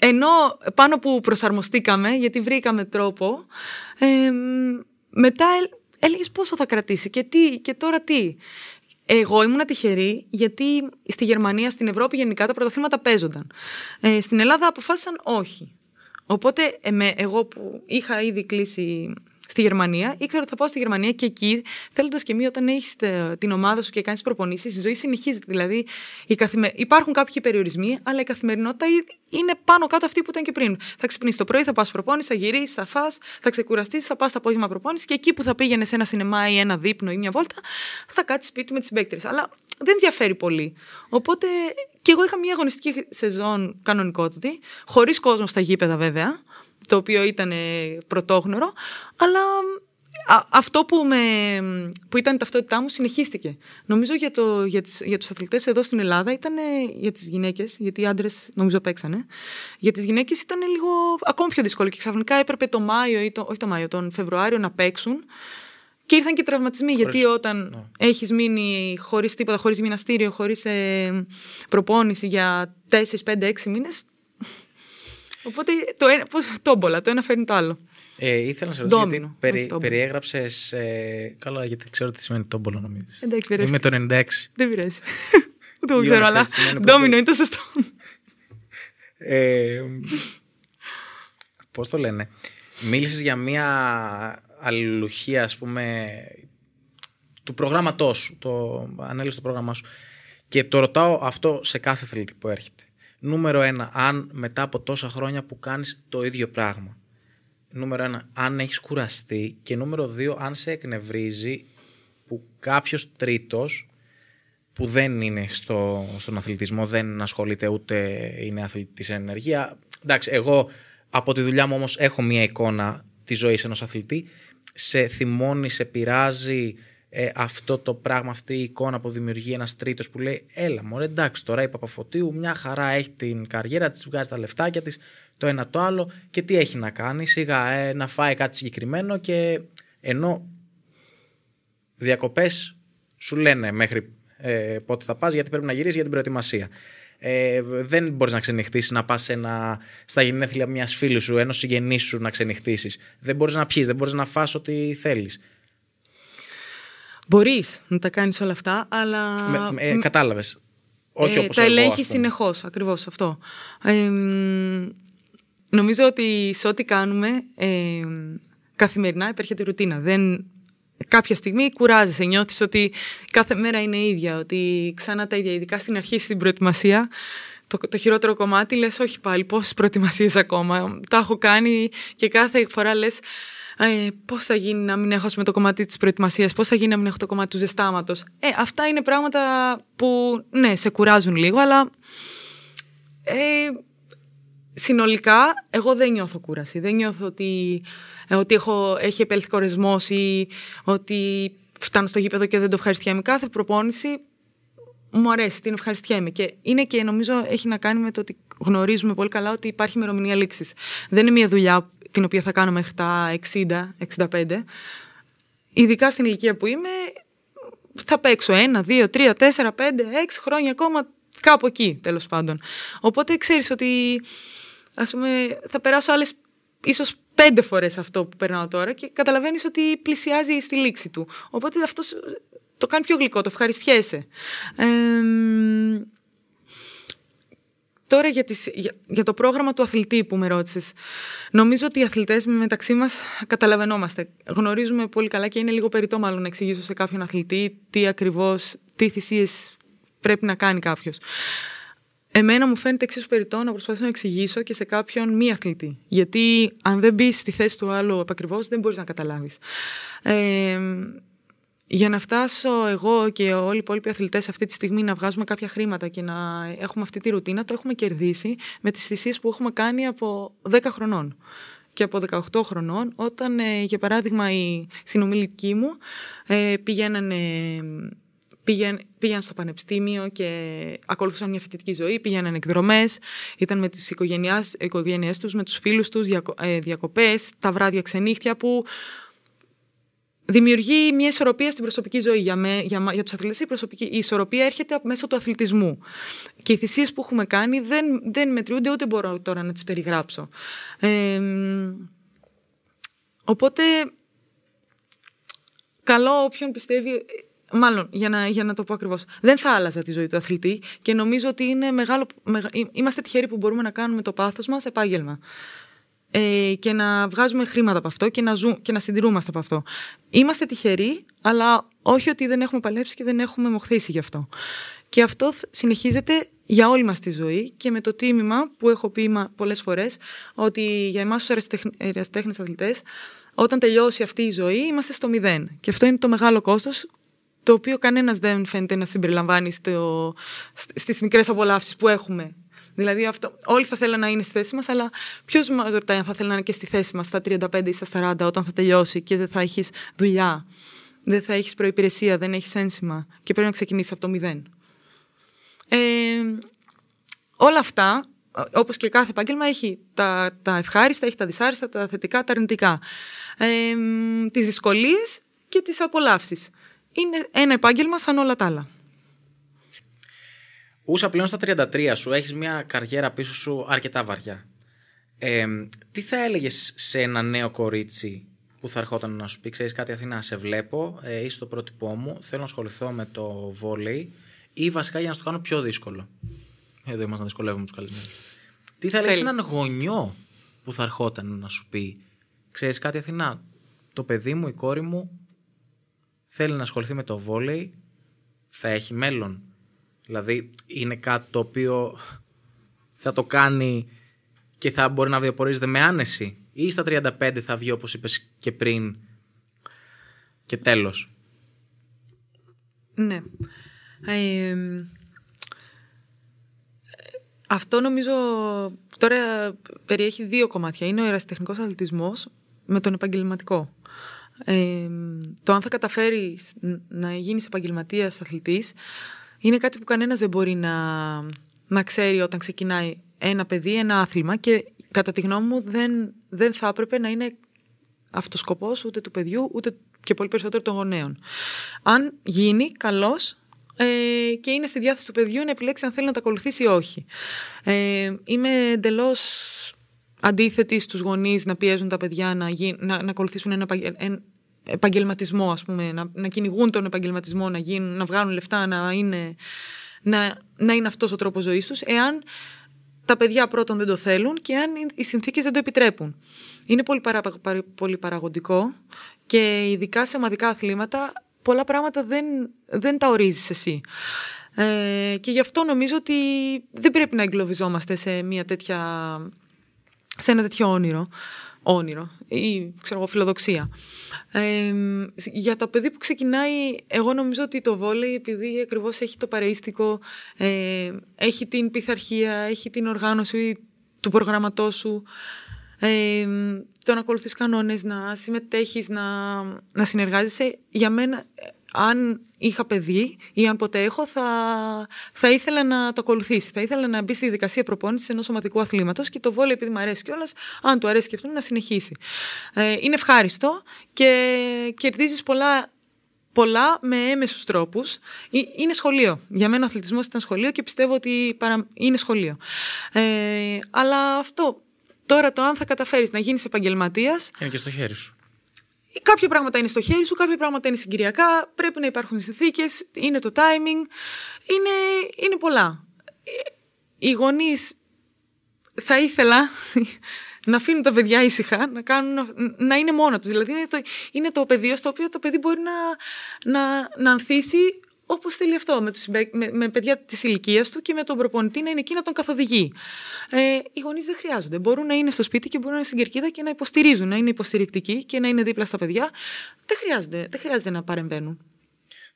ενώ πάνω που προσαρμοστήκαμε, γιατί βρήκαμε τρόπο, μετά έλεγες πόσο θα κρατήσει και, τι, και τώρα τι. Εγώ ήμουν τυχερή γιατί στη Γερμανία, στην Ευρώπη γενικά τα πρωταθλήματα παίζονταν. Ε, στην Ελλάδα αποφάσισαν όχι. Οπότε εγώ που είχα ήδη κλείσει στη Γερμανία, ήξερα ότι θα πάω στη Γερμανία και εκεί, θέλοντας και μη, όταν έχεις ε, την ομάδα σου και κάνεις προπονήσεις, η ζωή συνεχίζεται. Δηλαδή, καθημε... υπάρχουν κάποιοι περιορισμοί, αλλά η καθημερινότητα είναι πάνω κάτω αυτή που ήταν και πριν. Θα ξυπνήσεις το πρωί, θα πας προπόνηση, θα γυρίσεις, θα φά, θα ξεκουραστείς, θα πας το απόγευμα προπόνησης και εκεί που θα πήγαινες ένα σινεμά ή ένα δείπνο ή μια βόλτα, θα κάτσεις σπίτι με τις μπέκτερες. Αλλά δεν διαφέρει πολύ. Οπότε και εγώ είχα μια αγωνιστική σεζόν κανονικότητα, χωρίς κόσμο στα γήπεδα βέβαια το οποίο ήταν ε, πρωτόγνωρο, αλλά αυτό που, με, που ήταν ταυτότητά μου συνεχίστηκε. Νομίζω για, το, για, για τους αθλητές εδώ στην Ελλάδα ήταν ε, για τις γυναίκες, γιατί οι άντρες νομίζω παίξανε. Για τις γυναίκες ήταν λίγο ακόμη πιο δύσκολο και ξαφνικά έπρεπε το Μάιο ή το, όχι το Μάιο, τον Φεβρουάριο να παίξουν. Και ήρθαν και τραυματισμοί, γιατί όταν ναι. έχεις μείνει χωρίς τίποτα, χωρίς γυμναστήριο, χωρίς ε, προπόνηση για 4, 5, 6 μήνες, Οπότε το ένα, τόμπολα, το ένα φέρνει το άλλο. Ε, ήθελα να σε ρωτήσω γιατί περι, περιέγραψες. Ε, καλά, γιατί ξέρω τι σημαίνει τόμπολα, νομίζω. Εντάξει, πειράζει. Είμαι το 96. Δεν πειράζει. (laughs) Ούτε το ξέρω, αλλά. Ντόμινο είναι το σωστό. Ε, Πώς το λένε. Μίλησες για μία αλληλουχία, ας πούμε, του προγράμματός σου. Το, ανέλησε το πρόγραμμά σου. Και το ρωτάω αυτό σε κάθε θελητή που έρχεται. Νούμερο ένα, αν μετά από τόσα χρόνια που κάνεις το ίδιο πράγμα. Νούμερο ένα, αν έχεις κουραστεί. Και νούμερο δύο, αν σε εκνευρίζει που κάποιος τρίτος που δεν είναι στο, στον αθλητισμό, δεν ασχολείται ούτε είναι αθλητής ενεργεία. Εντάξει, εγώ από τη δουλειά μου όμως έχω μια εικόνα της ζωής ενός αθλητή. Σε θυμώνει, σε πειράζει, ε, αυτό το πράγμα, αυτή η εικόνα που δημιουργεί ένας τρίτος που λέει: Έλα, μωρέ, εντάξει, τώρα η Παπαφωτίου μια χαρά έχει την καριέρα της, βγάζει τα λεφτάκια της, το ένα το άλλο και τι έχει να κάνει, σιγά ε, να φάει κάτι συγκεκριμένο και ενώ διακοπές σου λένε μέχρι ε, πότε θα πας, γιατί πρέπει να γυρίσεις για την προετοιμασία. Ε, δεν μπορείς να ξενυχτήσεις, να πας στα γενέθλια μιας φίλης σου, ενός συγγενής σου να ξενυχτήσεις. Δεν μπορείς να πιεις, δεν μπορείς να φας ό,τι θέλεις. Μπορείς να τα κάνεις όλα αυτά, αλλά. Ε, Κατάλαβες. Όχι ε, Τα ελέγχει συνεχώς, ακριβώς αυτό. Νομίζω ότι σε ό,τι κάνουμε καθημερινά υπέρχεται ρουτίνα. Δεν κάποια στιγμή κουράζεσαι, νιώθεις ότι κάθε μέρα είναι ίδια, ότι ξανά τα ίδια, ειδικά στην αρχή στην προετοιμασία. Το, το χειρότερο κομμάτι λες όχι πάλι πόσες προετοιμασίες ακόμα τα έχω κάνει και κάθε φορά λες ε, πώς θα γίνει να μην έχω με το κομμάτι της προετοιμασίας, πώς θα γίνει να μην έχω το κομμάτι του ζεστάματος. Ε, αυτά είναι πράγματα που ναι, σε κουράζουν λίγο, αλλά. Ε, συνολικά, εγώ δεν νιώθω κούραση. Δεν νιώθω ότι, ε, ότι έχω, έχει επέλθει κορεσμός ή ότι φτάνω στο γήπεδο και δεν το ευχαριστιέμαι. Κάθε προπόνηση μου αρέσει, την ευχαριστιέμαι. Και είναι και νομίζω έχει να κάνει με το ότι γνωρίζουμε πολύ καλά ότι υπάρχει ημερομηνία λήξη. Δεν είναι μια δουλειά την οποία θα κάνω μέχρι τα 60-65, ειδικά στην ηλικία που είμαι, θα παίξω ένα, δύο, τρία, τέσσερα, πέντε, έξι χρόνια ακόμα κάπου εκεί τέλος πάντων. Οπότε ξέρεις ότι ας πούμε, θα περάσω άλλες ίσως πέντε φορές αυτό που περνάω τώρα και καταλαβαίνεις ότι πλησιάζει στη λήξη του. Οπότε αυτό το κάνει πιο γλυκό, το ευχαριστιέσαι. Ε, Τώρα για, το πρόγραμμα του αθλητή που με ρώτησες. Νομίζω ότι οι αθλητές μεταξύ μας καταλαβαίνόμαστε. Γνωρίζουμε πολύ καλά και είναι λίγο περιττό, μάλλον, να εξηγήσω σε κάποιον αθλητή τι ακριβώς, τι θυσίες πρέπει να κάνει κάποιος. Εμένα μου φαίνεται εξίσου περιττό να προσπαθήσω να εξηγήσω και σε κάποιον μη αθλητή. Γιατί αν δεν μπεις στη θέση του άλλου επακριβώς, δεν μπορείς να καταλάβεις. Ε, για να φτάσω εγώ και όλοι οι υπόλοιποι αθλητές αυτή τη στιγμή να βγάζουμε κάποια χρήματα και να έχουμε αυτή τη ρουτίνα, το έχουμε κερδίσει με τις θυσίες που έχουμε κάνει από 10 χρονών και από 18 χρονών, όταν ε, για παράδειγμα οι συνομιλικοί μου ε, πηγαίνανε πήγαν, πήγαν στο πανεπιστήμιο και ακολουθούσαν μια φοιτητική ζωή, πήγαιναν εκδρομές, ήταν με τις οικογένειές τους, με τους φίλους τους, ε, διακοπές, τα βράδια ξενύχτια που δημιουργεί μια ισορροπία στην προσωπική ζωή. Για, με, για, για τους αθλητές η, προσωπική, ισορροπία έρχεται μέσω του αθλητισμού. Και οι θυσίες που έχουμε κάνει δεν, δεν μετριούνται ούτε μπορώ τώρα να τις περιγράψω. οπότε, καλό όποιον πιστεύει... Μάλλον, για να, για να το πω ακριβώς, δεν θα άλλαζα τη ζωή του αθλητή και νομίζω ότι είναι μεγάλο, είμαστε τυχεροί που μπορούμε να κάνουμε το πάθος μας επάγγελμα ε, και να βγάζουμε χρήματα από αυτό και να, ζου, και να συντηρούμαστε από αυτό. Είμαστε τυχεροί, αλλά όχι ότι δεν έχουμε παλέψει και δεν έχουμε μοχθήσει γι' αυτό. Και αυτό συνεχίζεται για όλη μας τη ζωή και με το τίμημα που έχω πει πολλές φορές ότι για εμάς τους αεραστέχνες αθλητές όταν τελειώσει αυτή η ζωή είμαστε στο μηδέν. Και αυτό είναι το μεγάλο κόστος το οποίο κανένας δεν φαίνεται να συμπεριλαμβάνει στο, στις μικρές απολαύσεις που έχουμε Δηλαδή, αυτό, όλοι θα θέλανε να είναι στη θέση μας, αλλά ποιος μας ρωτάει αν θα θέλανε να είναι και στη θέση μας στα 35 ή στα 40 όταν θα τελειώσει και δεν θα έχεις δουλειά, δεν θα έχεις προπηρεσία, δεν έχεις ένσημα και πρέπει να ξεκινήσεις από το μηδέν. Ε, όλα αυτά, όπως και κάθε επάγγελμα, έχει τα, τα ευχάριστα, έχει τα δυσάριστα, τα θετικά, τα αρνητικά. Ε, τις δυσκολίες και τις απολαύσεις. Είναι ένα επάγγελμα σαν όλα τα άλλα. Ούσα πλέον στα 33 σου έχεις μια καριέρα πίσω σου αρκετά βαριά. Ε, τι θα έλεγες σε ένα νέο κορίτσι που θα ερχόταν να σου πει ξέρεις κάτι Αθήνα σε βλέπω, ε, είσαι το πρότυπό μου, θέλω να ασχοληθώ με το βόλεϊ ή βασικά για να το κάνω πιο δύσκολο. Ε, εδώ είμαστε να δυσκολεύουμε τους καλεσμένους. Τι θα έλεγες σε έναν γονιό που θα ερχόταν να σου πει ξέρεις κάτι Αθηνά, το παιδί μου, η κόρη μου θέλει να ασχοληθεί με το βόλεϊ, θα έχει μέλλον Δηλαδή είναι κάτι το οποίο θα το κάνει και θα μπορεί να βιοπορίζεται με άνεση ή στα 35 θα βγει όπως είπες και πριν και τέλος. Ναι. Ε, αυτό νομίζω τώρα περιέχει δύο κομμάτια. Είναι ο ερασιτεχνικός αθλητισμός με τον επαγγελματικό. Ε, το αν θα καταφέρεις να γίνεις επαγγελματίας αθλητής είναι κάτι που κανένας δεν μπορεί να, να ξέρει όταν ξεκινάει ένα παιδί, ένα άθλημα και κατά τη γνώμη μου δεν, δεν θα έπρεπε να είναι αυτός σκοπός ούτε του παιδιού ούτε και πολύ περισσότερο των γονέων. Αν γίνει καλός ε, και είναι στη διάθεση του παιδιού να επιλέξει αν θέλει να τα ακολουθήσει ή όχι. Ε, είμαι εντελώς αντίθετη στους γονείς να πιέζουν τα παιδιά να, να, ακολουθήσουν ένα, επαγγελματισμό, ας πούμε, να, να κυνηγούν τον επαγγελματισμό, να, γίνουν, να βγάλουν λεφτά, να είναι, να, να είναι αυτός ο τρόπος ζωής τους, εάν τα παιδιά πρώτον δεν το θέλουν και εάν οι συνθήκες δεν το επιτρέπουν. Είναι πολύ, παρα, πολύ παραγωγικό και ειδικά σε ομαδικά αθλήματα πολλά πράγματα δεν, δεν τα ορίζεις εσύ. Ε, και γι' αυτό νομίζω ότι δεν πρέπει να εγκλωβιζόμαστε σε, ένα τέτοιο όνειρο, ή φιλοδοξία για το παιδί που ξεκινάει, εγώ νομίζω ότι το βόλεϊ, επειδή ακριβώς έχει το παρείστικο, ε, έχει την πειθαρχία, έχει την οργάνωση του προγραμματό σου, ε, το να ακολουθείς κανόνες, να συμμετέχεις, να, να συνεργάζεσαι, για μένα ε, αν είχα παιδί ή αν ποτέ έχω, θα, θα ήθελα να το ακολουθήσει. Θα ήθελα να μπει στη δικασία προπόνησης ενός σωματικού αθλήματος και το βόλιο, επειδή μου αρέσει κιόλας, αν του αρέσει και αυτόν, να συνεχίσει. Ε, είναι ευχάριστο και κερδίζεις πολλά πολλά με έμεσους τρόπους. Ε, είναι σχολείο. Για μένα ο αθλητισμός ήταν σχολείο και πιστεύω ότι είναι σχολείο. Ε, αλλά αυτό. Τώρα το αν θα καταφέρεις να γίνεις επαγγελματίας. Είναι και στο χέρι σου κάποια πράγματα είναι στο χέρι σου, κάποια πράγματα είναι συγκυριακά, πρέπει να υπάρχουν συνθήκες, είναι το timing, είναι, είναι πολλά. Ε, οι γονείς θα ήθελα (laughs) να αφήνουν τα παιδιά ήσυχα, να, κάνουν, να, είναι μόνα τους. Δηλαδή είναι το, είναι το πεδίο στο οποίο το παιδί μπορεί να, να, να ανθίσει Όπως θέλει αυτό, με, τους, με, με παιδιά της ηλικίας του και με τον προπονητή να είναι εκεί να τον καθοδηγεί. Ε, οι γονείς δεν χρειάζονται. Μπορούν να είναι στο σπίτι και μπορούν να είναι στην κερκίδα και να υποστηρίζουν, να είναι υποστηρικτικοί και να είναι δίπλα στα παιδιά. Δεν χρειάζεται, δεν να παρεμβαίνουν.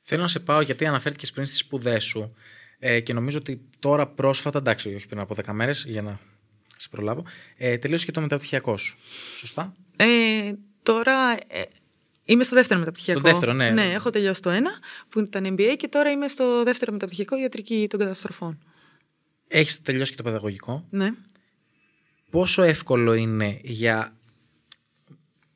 Θέλω να σε πάω γιατί αναφέρθηκες πριν στις σπουδές σου ε, και νομίζω ότι τώρα πρόσφατα, εντάξει, όχι πριν από 10 μέρες, για να σε προλάβω, ε, τελείωσε και το μεταπτυχιακό σου. Σωστά. Ε, τώρα ε, Είμαι στο δεύτερο μεταπτυχιακό. Στο δεύτερο, ναι. Ναι, έχω τελειώσει το ένα που ήταν MBA και τώρα είμαι στο δεύτερο μεταπτυχιακό ιατρική των καταστροφών. Έχεις τελειώσει και το παιδαγωγικό. Ναι. Πόσο εύκολο είναι για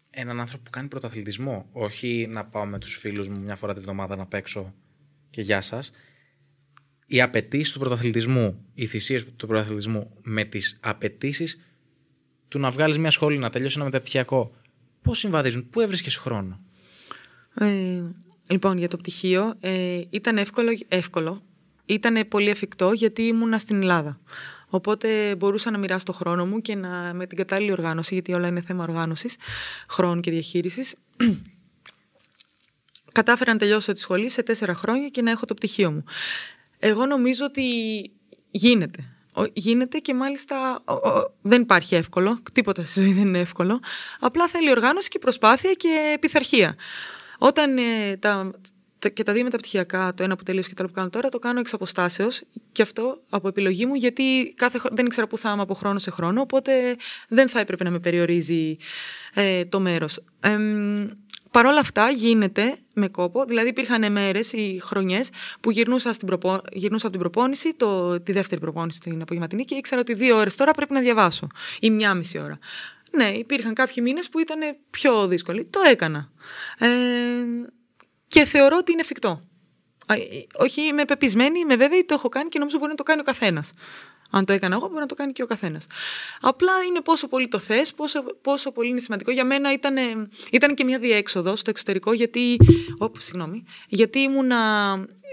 έναν άνθρωπο που κάνει πρωταθλητισμό, όχι να πάω με τους φίλους μου μια φορά τη βδομάδα να παίξω και γεια σας. Οι απαιτήσεις του πρωταθλητισμού, οι θυσίες του πρωταθλητισμού με τις απαιτήσεις του να βγάλεις μια σχολή, να τελειώσει ένα μεταπτυχιακό. Πώς συμβαδίζουν, πού έβρισκες χρόνο. Ε, λοιπόν, για το πτυχίο ε, ήταν εύκολο, εύκολο. Ήταν πολύ εφικτό γιατί ήμουνα στην Ελλάδα. Οπότε μπορούσα να μοιράσω το χρόνο μου και να, με την κατάλληλη οργάνωση, γιατί όλα είναι θέμα οργάνωσης, χρόνου και διαχείρισης. (clears throat) Κατάφερα να τελειώσω τη σχολή σε τέσσερα χρόνια και να έχω το πτυχίο μου. Εγώ νομίζω ότι γίνεται. Γίνεται και μάλιστα δεν υπάρχει εύκολο. Τίποτα στη ζωή δεν είναι εύκολο. Απλά θέλει οργάνωση και προσπάθεια και πειθαρχία. Όταν ε, τα, και τα δύο μεταπτυχιακά, το ένα που τελείωσε και το άλλο που κάνω τώρα, το κάνω εξ αποστάσεως. Και αυτό από επιλογή μου, γιατί κάθε, δεν ήξερα πού θα είμαι από χρόνο σε χρόνο, οπότε δεν θα έπρεπε να με περιορίζει ε, το μέρος. Ε, Παρ' όλα αυτά γίνεται με κόπο, δηλαδή υπήρχαν μέρες ή χρονιές που γυρνούσα, στην προπο... γυρνούσα από την προπόνηση, το... τη δεύτερη προπόνηση την απογευματινή και ήξερα ότι δύο ώρες τώρα πρέπει να διαβάσω ή μία μισή ώρα. Ναι, υπήρχαν κάποιοι μήνες που ήταν πιο δύσκολοι. Το έκανα. Ε, και θεωρώ ότι είναι εφικτό. Ε, όχι, είμαι πεπισμένη, είμαι βέβαιη, το έχω κάνει και νομίζω μπορεί να το κάνει ο καθένας. Αν το έκανα εγώ, μπορεί να το κάνει και ο καθένας. Απλά είναι πόσο πολύ το θες, πόσο, πόσο πολύ είναι σημαντικό. Για μένα ήταν, ήταν και μια διέξοδο στο εξωτερικό, γιατί. συγγνώμη. Γιατί ήμουνα.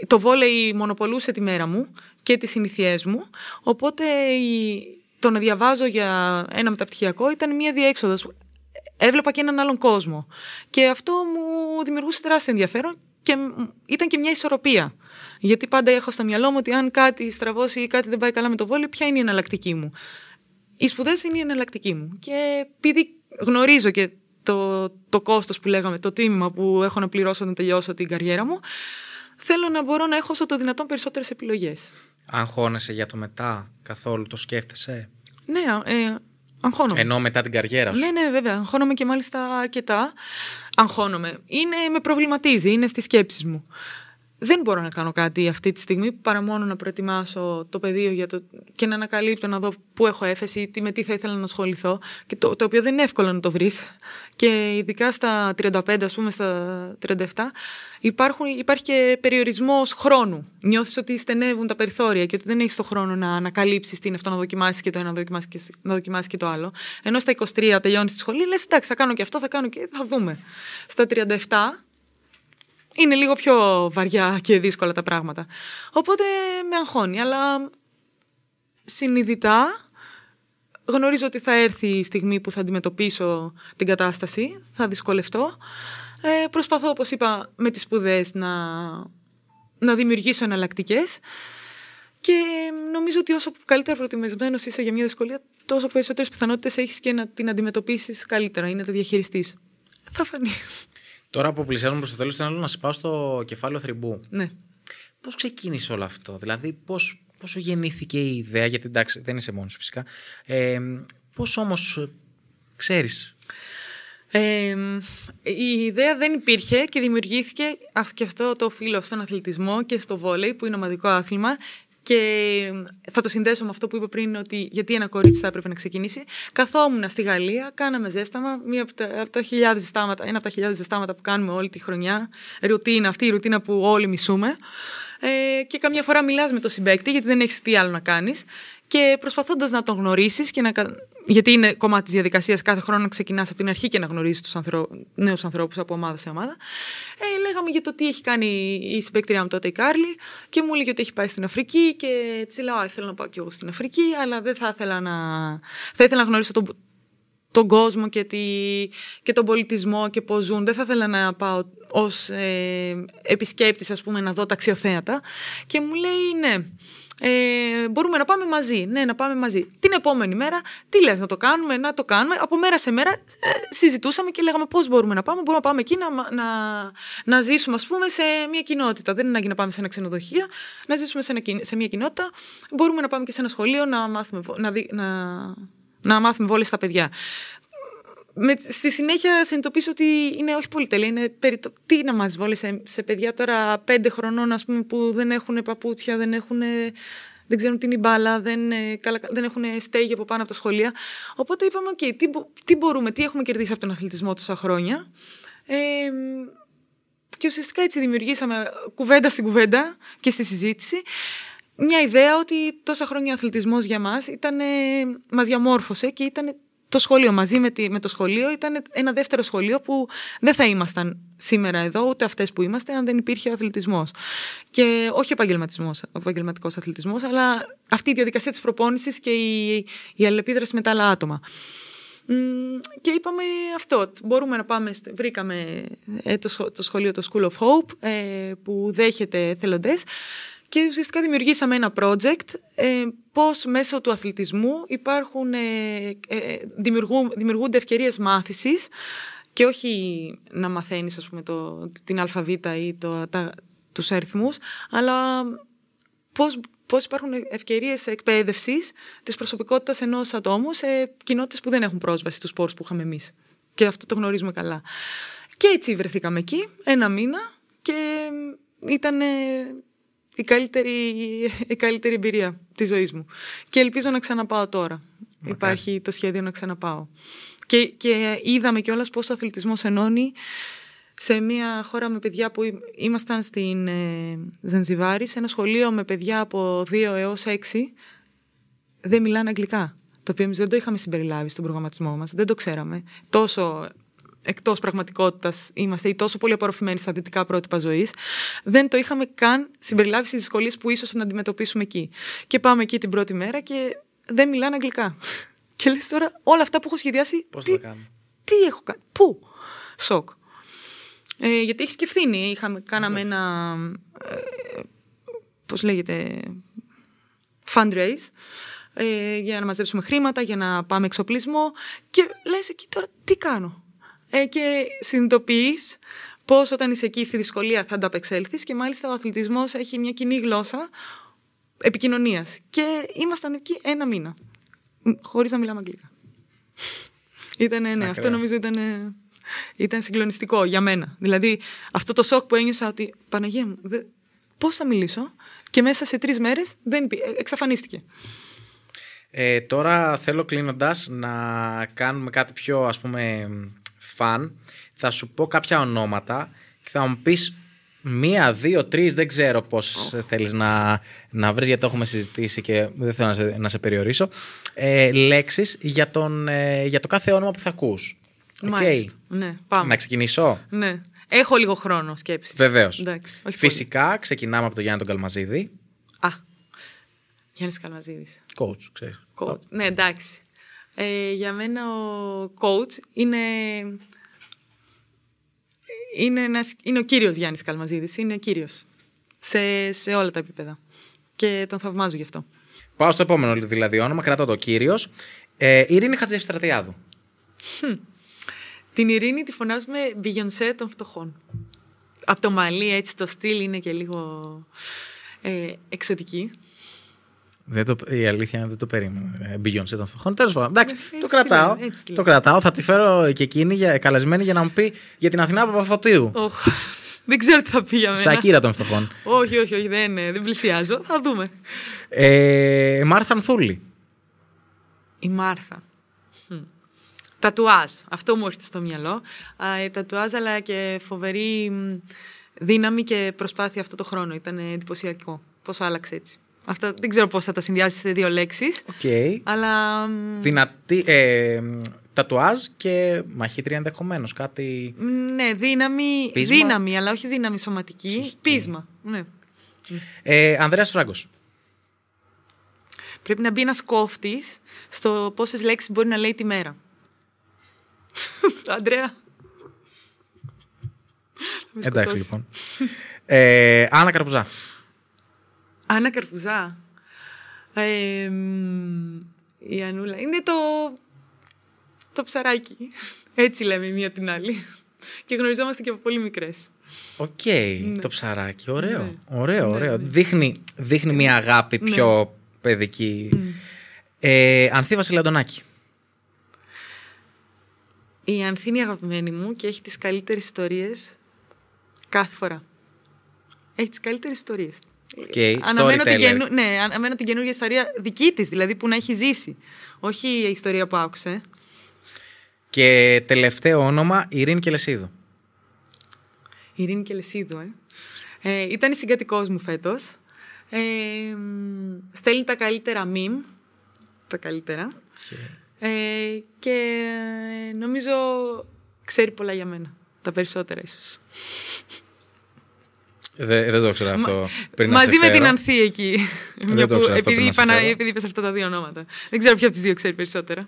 Το βόλεϊ μονοπολούσε τη μέρα μου και τις συνηθιές μου. Οπότε το να διαβάζω για ένα μεταπτυχιακό ήταν μια διέξοδος. Έβλεπα και έναν άλλον κόσμο. Και αυτό μου δημιουργούσε τεράστιο ενδιαφέρον και ήταν και μια ισορροπία. Γιατί πάντα έχω στο μυαλό μου ότι αν κάτι στραβώσει ή κάτι δεν πάει καλά με το βόλιο, ποια είναι η εναλλακτική μου. Οι σπουδές είναι η εναλλακτική μου. Και επειδή γνωρίζω και το, το κόστος που λέγαμε, το τίμημα που έχω να πληρώσω να τελειώσω την καριέρα μου, θέλω να μπορώ να έχω όσο το δυνατόν περισσότερες επιλογές. Αγχώνεσαι για το μετά, καθόλου το σκέφτεσαι. Ναι, ε, αγχώνομαι. Ενώ μετά την καριέρα σου. Ναι, ναι, βέβαια. Αγχώνομαι και μάλιστα αρκετά. Αγχώνομαι. Είναι, με προβληματίζει, είναι στις σκέψεις μου δεν μπορώ να κάνω κάτι αυτή τη στιγμή παρά μόνο να προετοιμάσω το πεδίο για το... και να ανακαλύπτω, να δω πού έχω έφεση, ή με τι θα ήθελα να ασχοληθώ, και το, το οποίο δεν είναι εύκολο να το βρεις. Και ειδικά στα 35, ας πούμε, στα 37, υπάρχουν, υπάρχει και περιορισμός χρόνου. Νιώθεις ότι στενεύουν τα περιθώρια και ότι δεν έχεις το χρόνο να ανακαλύψεις τι είναι αυτό, να δοκιμάσεις και το ένα, να δοκιμάσεις και, να δοκιμάσεις και το άλλο. Ενώ στα 23 τελειώνεις τη σχολή, λες εντάξει θα κάνω και αυτό, θα κάνω και θα δούμε. Στα 37 είναι λίγο πιο βαριά και δύσκολα τα πράγματα. Οπότε με αγχώνει, αλλά συνειδητά γνωρίζω ότι θα έρθει η στιγμή που θα αντιμετωπίσω την κατάσταση, θα δυσκολευτώ. Ε, προσπαθώ, όπως είπα, με τις σπουδές να, να δημιουργήσω εναλλακτικές. Και νομίζω ότι όσο καλύτερα προετοιμασμένο είσαι για μια δυσκολία, τόσο περισσότερες πιθανότητες έχεις και να την αντιμετωπίσεις καλύτερα ή να τη διαχειριστείς. Θα φανεί. Τώρα που πλησιάζουμε προς το τέλος, θέλω να σα πάω στο κεφάλαιο θρυμπού. Ναι. Πώς ξεκίνησε όλο αυτό, δηλαδή πώς πώς σου γεννήθηκε η ιδέα, γιατί εντάξει δεν είσαι μόνος φυσικά, ε, πώς όμως ξέρεις. Ε, η ιδέα δεν υπήρχε και δημιουργήθηκε και αυτό το φίλο στον αθλητισμό και στο βόλεϊ που είναι ομαδικό άθλημα και θα το συνδέσω με αυτό που είπα πριν, ότι γιατί ένα κορίτσι θα έπρεπε να ξεκινήσει. Καθόμουν στη Γαλλία, κάναμε ζέσταμα, μία από τα, χιλιάδες ζεστάματα, ένα από τα χιλιάδες ζεστάματα που κάνουμε όλη τη χρονιά. Ρουτίνα, αυτή η ρουτίνα που όλοι μισούμε. Ε, και καμιά φορά μιλάς με τον συμπέκτη, γιατί δεν έχεις τι άλλο να κάνεις. Και προσπαθώντας να τον γνωρίσεις και να, γιατί είναι κομμάτι της διαδικασίας κάθε χρόνο να ξεκινάς από την αρχή και να γνωρίζεις τους ανθρω... νέους ανθρώπους από ομάδα σε ομάδα. Ε, λέγαμε για το τι έχει κάνει η συμπέκτηρια μου τότε η Κάρλι και μου έλεγε ότι έχει πάει στην Αφρική και έτσι λέω: Α, θέλω να πάω κι εγώ στην Αφρική, αλλά δεν θα ήθελα να, θα ήθελα να γνωρίσω τον, τον κόσμο και, τη, και τον πολιτισμό και πώς ζουν. Δεν θα ήθελα να πάω ως ε, επισκέπτης, ας πούμε, να δω ταξιοθέατα. Και μου λέει, ναι, ε, μπορούμε να πάμε μαζί. Ναι, να πάμε μαζί. Την επόμενη μέρα, τι λες, να το κάνουμε, να το κάνουμε. Από μέρα σε μέρα ε, συζητούσαμε και λέγαμε πώς μπορούμε να πάμε. Μπορούμε να πάμε εκεί να, να, να ζήσουμε, πούμε, σε μια κοινότητα. Δεν είναι ανάγκη να πάμε σε ένα ξενοδοχείο, να ζήσουμε σε, σε μια κοινότητα. Μπορούμε να πάμε και σε ένα σχολείο να μάθουμε, να, να, να μάθουμε βόλες στα παιδιά με, στη συνέχεια συνειδητοποίησα ότι είναι όχι πολυτελή. Είναι περί το, τι να μας βόλει σε, παιδιά τώρα πέντε χρονών ας πούμε, που δεν έχουν παπούτσια, δεν έχουν... Δεν ξέρουν τι είναι η μπάλα, δεν, ε, δεν έχουν στέγη από πάνω από τα σχολεία. Οπότε είπαμε, okay, τι, τι μπορούμε, τι έχουμε κερδίσει από τον αθλητισμό τόσα χρόνια. Ε, και ουσιαστικά έτσι δημιουργήσαμε κουβέντα στην κουβέντα και στη συζήτηση μια ιδέα ότι τόσα χρόνια ο αθλητισμός για μας ήταν, μας διαμόρφωσε και ήταν το σχολείο μαζί με, το σχολείο ήταν ένα δεύτερο σχολείο που δεν θα ήμασταν σήμερα εδώ, ούτε αυτές που είμαστε, αν δεν υπήρχε ο αθλητισμός. Και όχι ο επαγγελματικός αθλητισμός, αλλά αυτή η διαδικασία της προπόνησης και η, η αλληλεπίδραση με τα άλλα άτομα. Και είπαμε αυτό, μπορούμε να πάμε, βρήκαμε ε, το σχολείο το School of Hope ε, που δέχεται θελοντές και ουσιαστικά δημιουργήσαμε ένα project ε, πώς μέσω του αθλητισμού υπάρχουν, ε, ε, δημιουργούνται ευκαιρίες μάθησης και όχι να μαθαίνεις ας πούμε, το, την αλφαβήτα ή το, τα, τους αριθμούς, αλλά πώς, πώς υπάρχουν ευκαιρίες εκπαίδευσης της προσωπικότητας ενός ατόμου σε κοινότητες που δεν έχουν πρόσβαση στους σπόρους που είχαμε εμείς. Και αυτό το γνωρίζουμε καλά. Και έτσι βρεθήκαμε εκεί ένα μήνα και ήταν ε, η καλύτερη, η καλύτερη εμπειρία της ζωής μου. Και ελπίζω να ξαναπάω τώρα. Υπάρχει το σχέδιο να ξαναπάω. Και, και είδαμε κιόλας πόσο ο αθλητισμός ενώνει σε μια χώρα με παιδιά που ήμασταν στην ε, σε ένα σχολείο με παιδιά από 2 έως 6, δεν μιλάνε αγγλικά. Το οποίο εμείς δεν το είχαμε συμπεριλάβει στον προγραμματισμό μας, δεν το ξέραμε. Τόσο εκτός πραγματικότητας είμαστε ή τόσο πολύ απορροφημένοι στα δυτικά πρότυπα ζωής, δεν το είχαμε καν συμπεριλάβει στις δυσκολίες που ίσως να αντιμετωπίσουμε εκεί. Και πάμε εκεί την πρώτη μέρα και δεν μιλάνε αγγλικά. (laughs) Και λες τώρα όλα αυτά που έχω σχεδιάσει. Πώς κάνω. Τι έχω κάνει. Πού. Σοκ. Ε, γιατί έχεις και Είχαμε, κάναμε ναι. ένα. Ε, λέγεται. Fundraise. Ε, για να μαζέψουμε χρήματα, για να πάμε εξοπλισμό. Και λες εκεί τώρα τι κάνω ε, και συνειδητοποιείς πώ όταν είσαι εκεί στη δυσκολία θα ανταπεξέλθεις. Και μάλιστα ο αθλητισμός έχει μια κοινή γλώσσα επικοινωνίας. Και ήμασταν εκεί ένα μήνα. Χωρίς να μιλάμε αγγλικά. Ήταν, ναι, αυτό νομίζω ήταν, ε, ήταν συγκλονιστικό για μένα. Δηλαδή, αυτό το σοκ που ένιωσα ότι Παναγία μου, δε, πώς θα μιλήσω και μέσα σε τρεις μέρες δεν ε, εξαφανίστηκε. Ε, τώρα θέλω κλείνοντά να κάνουμε κάτι πιο ας πούμε φαν, θα σου πω κάποια ονόματα και θα μου πεις μία, δύο, τρεις, δεν ξέρω πώ oh. θέλεις να, να βρεις, γιατί το έχουμε συζητήσει και δεν θέλω να σε, να σε περιορίσω. Ε, Λέξεις για, ε, για το κάθε όνομα που θα ακούς. Okay. Ναι, πάμε. Να ξεκινήσω. Ναι. Έχω λίγο χρόνο σκέψης. Βεβαίως. Φυσικά πολύ. ξεκινάμε από τον Γιάννη τον Καλμαζίδη. Α. Γιάννης Καλμαζίδης. Coach, ξέρεις. Coach. Ναι, εντάξει. Ε, για μένα ο coach είναι... Είναι, είναι ο κύριος Γιάννης Καλμαζίδης, είναι ο κύριος σε, σε όλα τα επίπεδα και τον θαυμάζω γι' αυτό. Πάω στο επόμενο δηλαδή όνομα, κρατώ το κύριος. Ε, Ειρήνη Στρατιάδου. Την Ειρήνη τη φωνάζουμε Beyoncé των φτωχών. Από το μαλλί έτσι το στυλ είναι και λίγο ε, εξωτική. Δεν το, η αλήθεια είναι ότι δεν το περίμενα. Μπιγιόνσε των φτωχών. Τέλος πάντων. Εντάξει, το κρατάω. το κρατάω. Θα τη φέρω και εκείνη για, καλεσμένη για να μου πει για την Αθηνά Παπαφωτίου. δεν ξέρω τι θα πει για μένα. Σακύρα των φτωχών. όχι, όχι, όχι. Δεν, ε, δεν πλησιάζω. Θα δούμε. Ε, Μάρθα Ανθούλη. Η Μάρθα. Τατουάζ. Αυτό μου έρχεται στο μυαλό. Τατουάζ, αλλά και φοβερή δύναμη και προσπάθεια αυτό το χρόνο. Ήταν εντυπωσιακό. Πώς άλλαξε έτσι. Αυτά δεν ξέρω πώς θα τα συνδυάσεις σε δύο λέξεις. Okay. Αλλά. Δυνατή. Ε, τατουάζ και μαχήτρια ενδεχομένως. Κάτι. Ναι, δύναμη. Δύναμη, αλλά όχι δύναμη σωματική. Ψυχική. Πείσμα. Ναι. Ε, Ανδρέας Φράγκος. Πρέπει να μπει ένας κόφτης στο πόσες λέξεις μπορεί να λέει τη μέρα. (laughs) Ανδρέα. Εντάξει λοιπόν. ε, Άννα Καρπουζά. Άννα Καρπουζά. Ε, η Ανούλα. Είναι το, το ψαράκι. Έτσι λέμε μία την άλλη. Και γνωριζόμαστε και από πολύ μικρές. Οκ, okay, ναι. το ψαράκι. Ωραίο, ναι. ωραίο, ναι, ωραίο. Ναι. δείχνει, δείχνει μια αγάπη πιο παιδική. Mm. Ε, Ανθή Βασιλαντονάκη. Η Ανθή είναι η αγαπημένη μου και έχει τις καλύτερες ιστορίες κάθε φορά. Έχει τις καλύτερες ιστορίες. Okay, αναμένω, την καινου... ναι, αναμένω την καινούργια ιστορία δική της, δηλαδή που να έχει ζήσει. Όχι η ιστορία που άκουσε. Και τελευταίο όνομα, Ειρήνη Κελεσίδου. Ειρήνη Κελεσίδου, ε. ε ήταν η συγκατοικός μου φέτος. Ε, στέλνει τα καλύτερα μιμ, τα καλύτερα. και ε, ε, νομίζω ξέρει πολλά για μένα, τα περισσότερα ίσως. Δεν, δεν το ξέρω αυτό. Πριν μαζί με την Ανθή εκεί. Δεν το (laughs) ξέρω επειδή, επειδή είπες αυτά τα δύο ονόματα. Δεν ξέρω ποια από τις δύο ξέρει περισσότερα.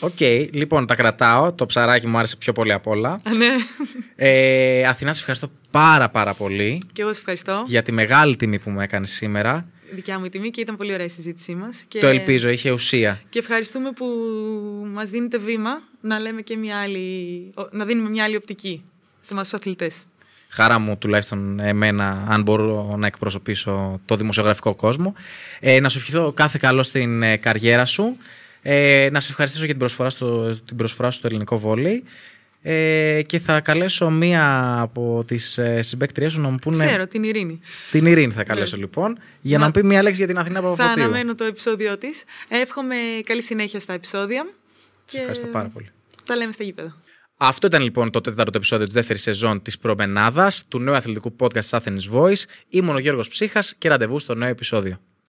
Οκ. Okay, λοιπόν, τα κρατάω. Το ψαράκι μου άρεσε πιο πολύ απ' όλα. ναι. ε, Αθηνά, σε ευχαριστώ πάρα πάρα πολύ. Και εγώ σε ευχαριστώ. Για τη μεγάλη τιμή που μου έκανες σήμερα. Δικιά μου η τιμή και ήταν πολύ ωραία η συζήτησή μας. Το ελπίζω, είχε ουσία. Και ευχαριστούμε που μας δίνετε βήμα να λέμε και μια άλλη, να δίνουμε μια άλλη οπτική σε εμά τους αθλητές χαρά μου τουλάχιστον εμένα αν μπορώ να εκπροσωπήσω το δημοσιογραφικό κόσμο. Ε, να σου ευχηθώ κάθε καλό στην ε, καριέρα σου. Ε, να σε ευχαριστήσω για την προσφορά, στο, την προσφορά σου στο ελληνικό βόλεϊ. Ε, και θα καλέσω μία από τις ε, συμπαίκτριές σου να μου πούνε. Ξέρω, την Ειρήνη. Την Ειρήνη θα καλέσω ναι. λοιπόν, για να, πει μία λέξη για την Αθηνά Παπαφωτίου. Θα αναμένω το επεισόδιο της. Εύχομαι καλή συνέχεια στα επεισόδια. Και... ευχαριστώ πάρα πολύ. Τα λέμε στα γήπεδα. Αυτό ήταν λοιπόν το τέταρτο επεισόδιο της δεύτερης σεζόν της Προμενάδας, του νέου αθλητικού podcast Athens Voice. Είμαι ο Γιώργος Ψύχας και ραντεβού στο νέο επεισόδιο.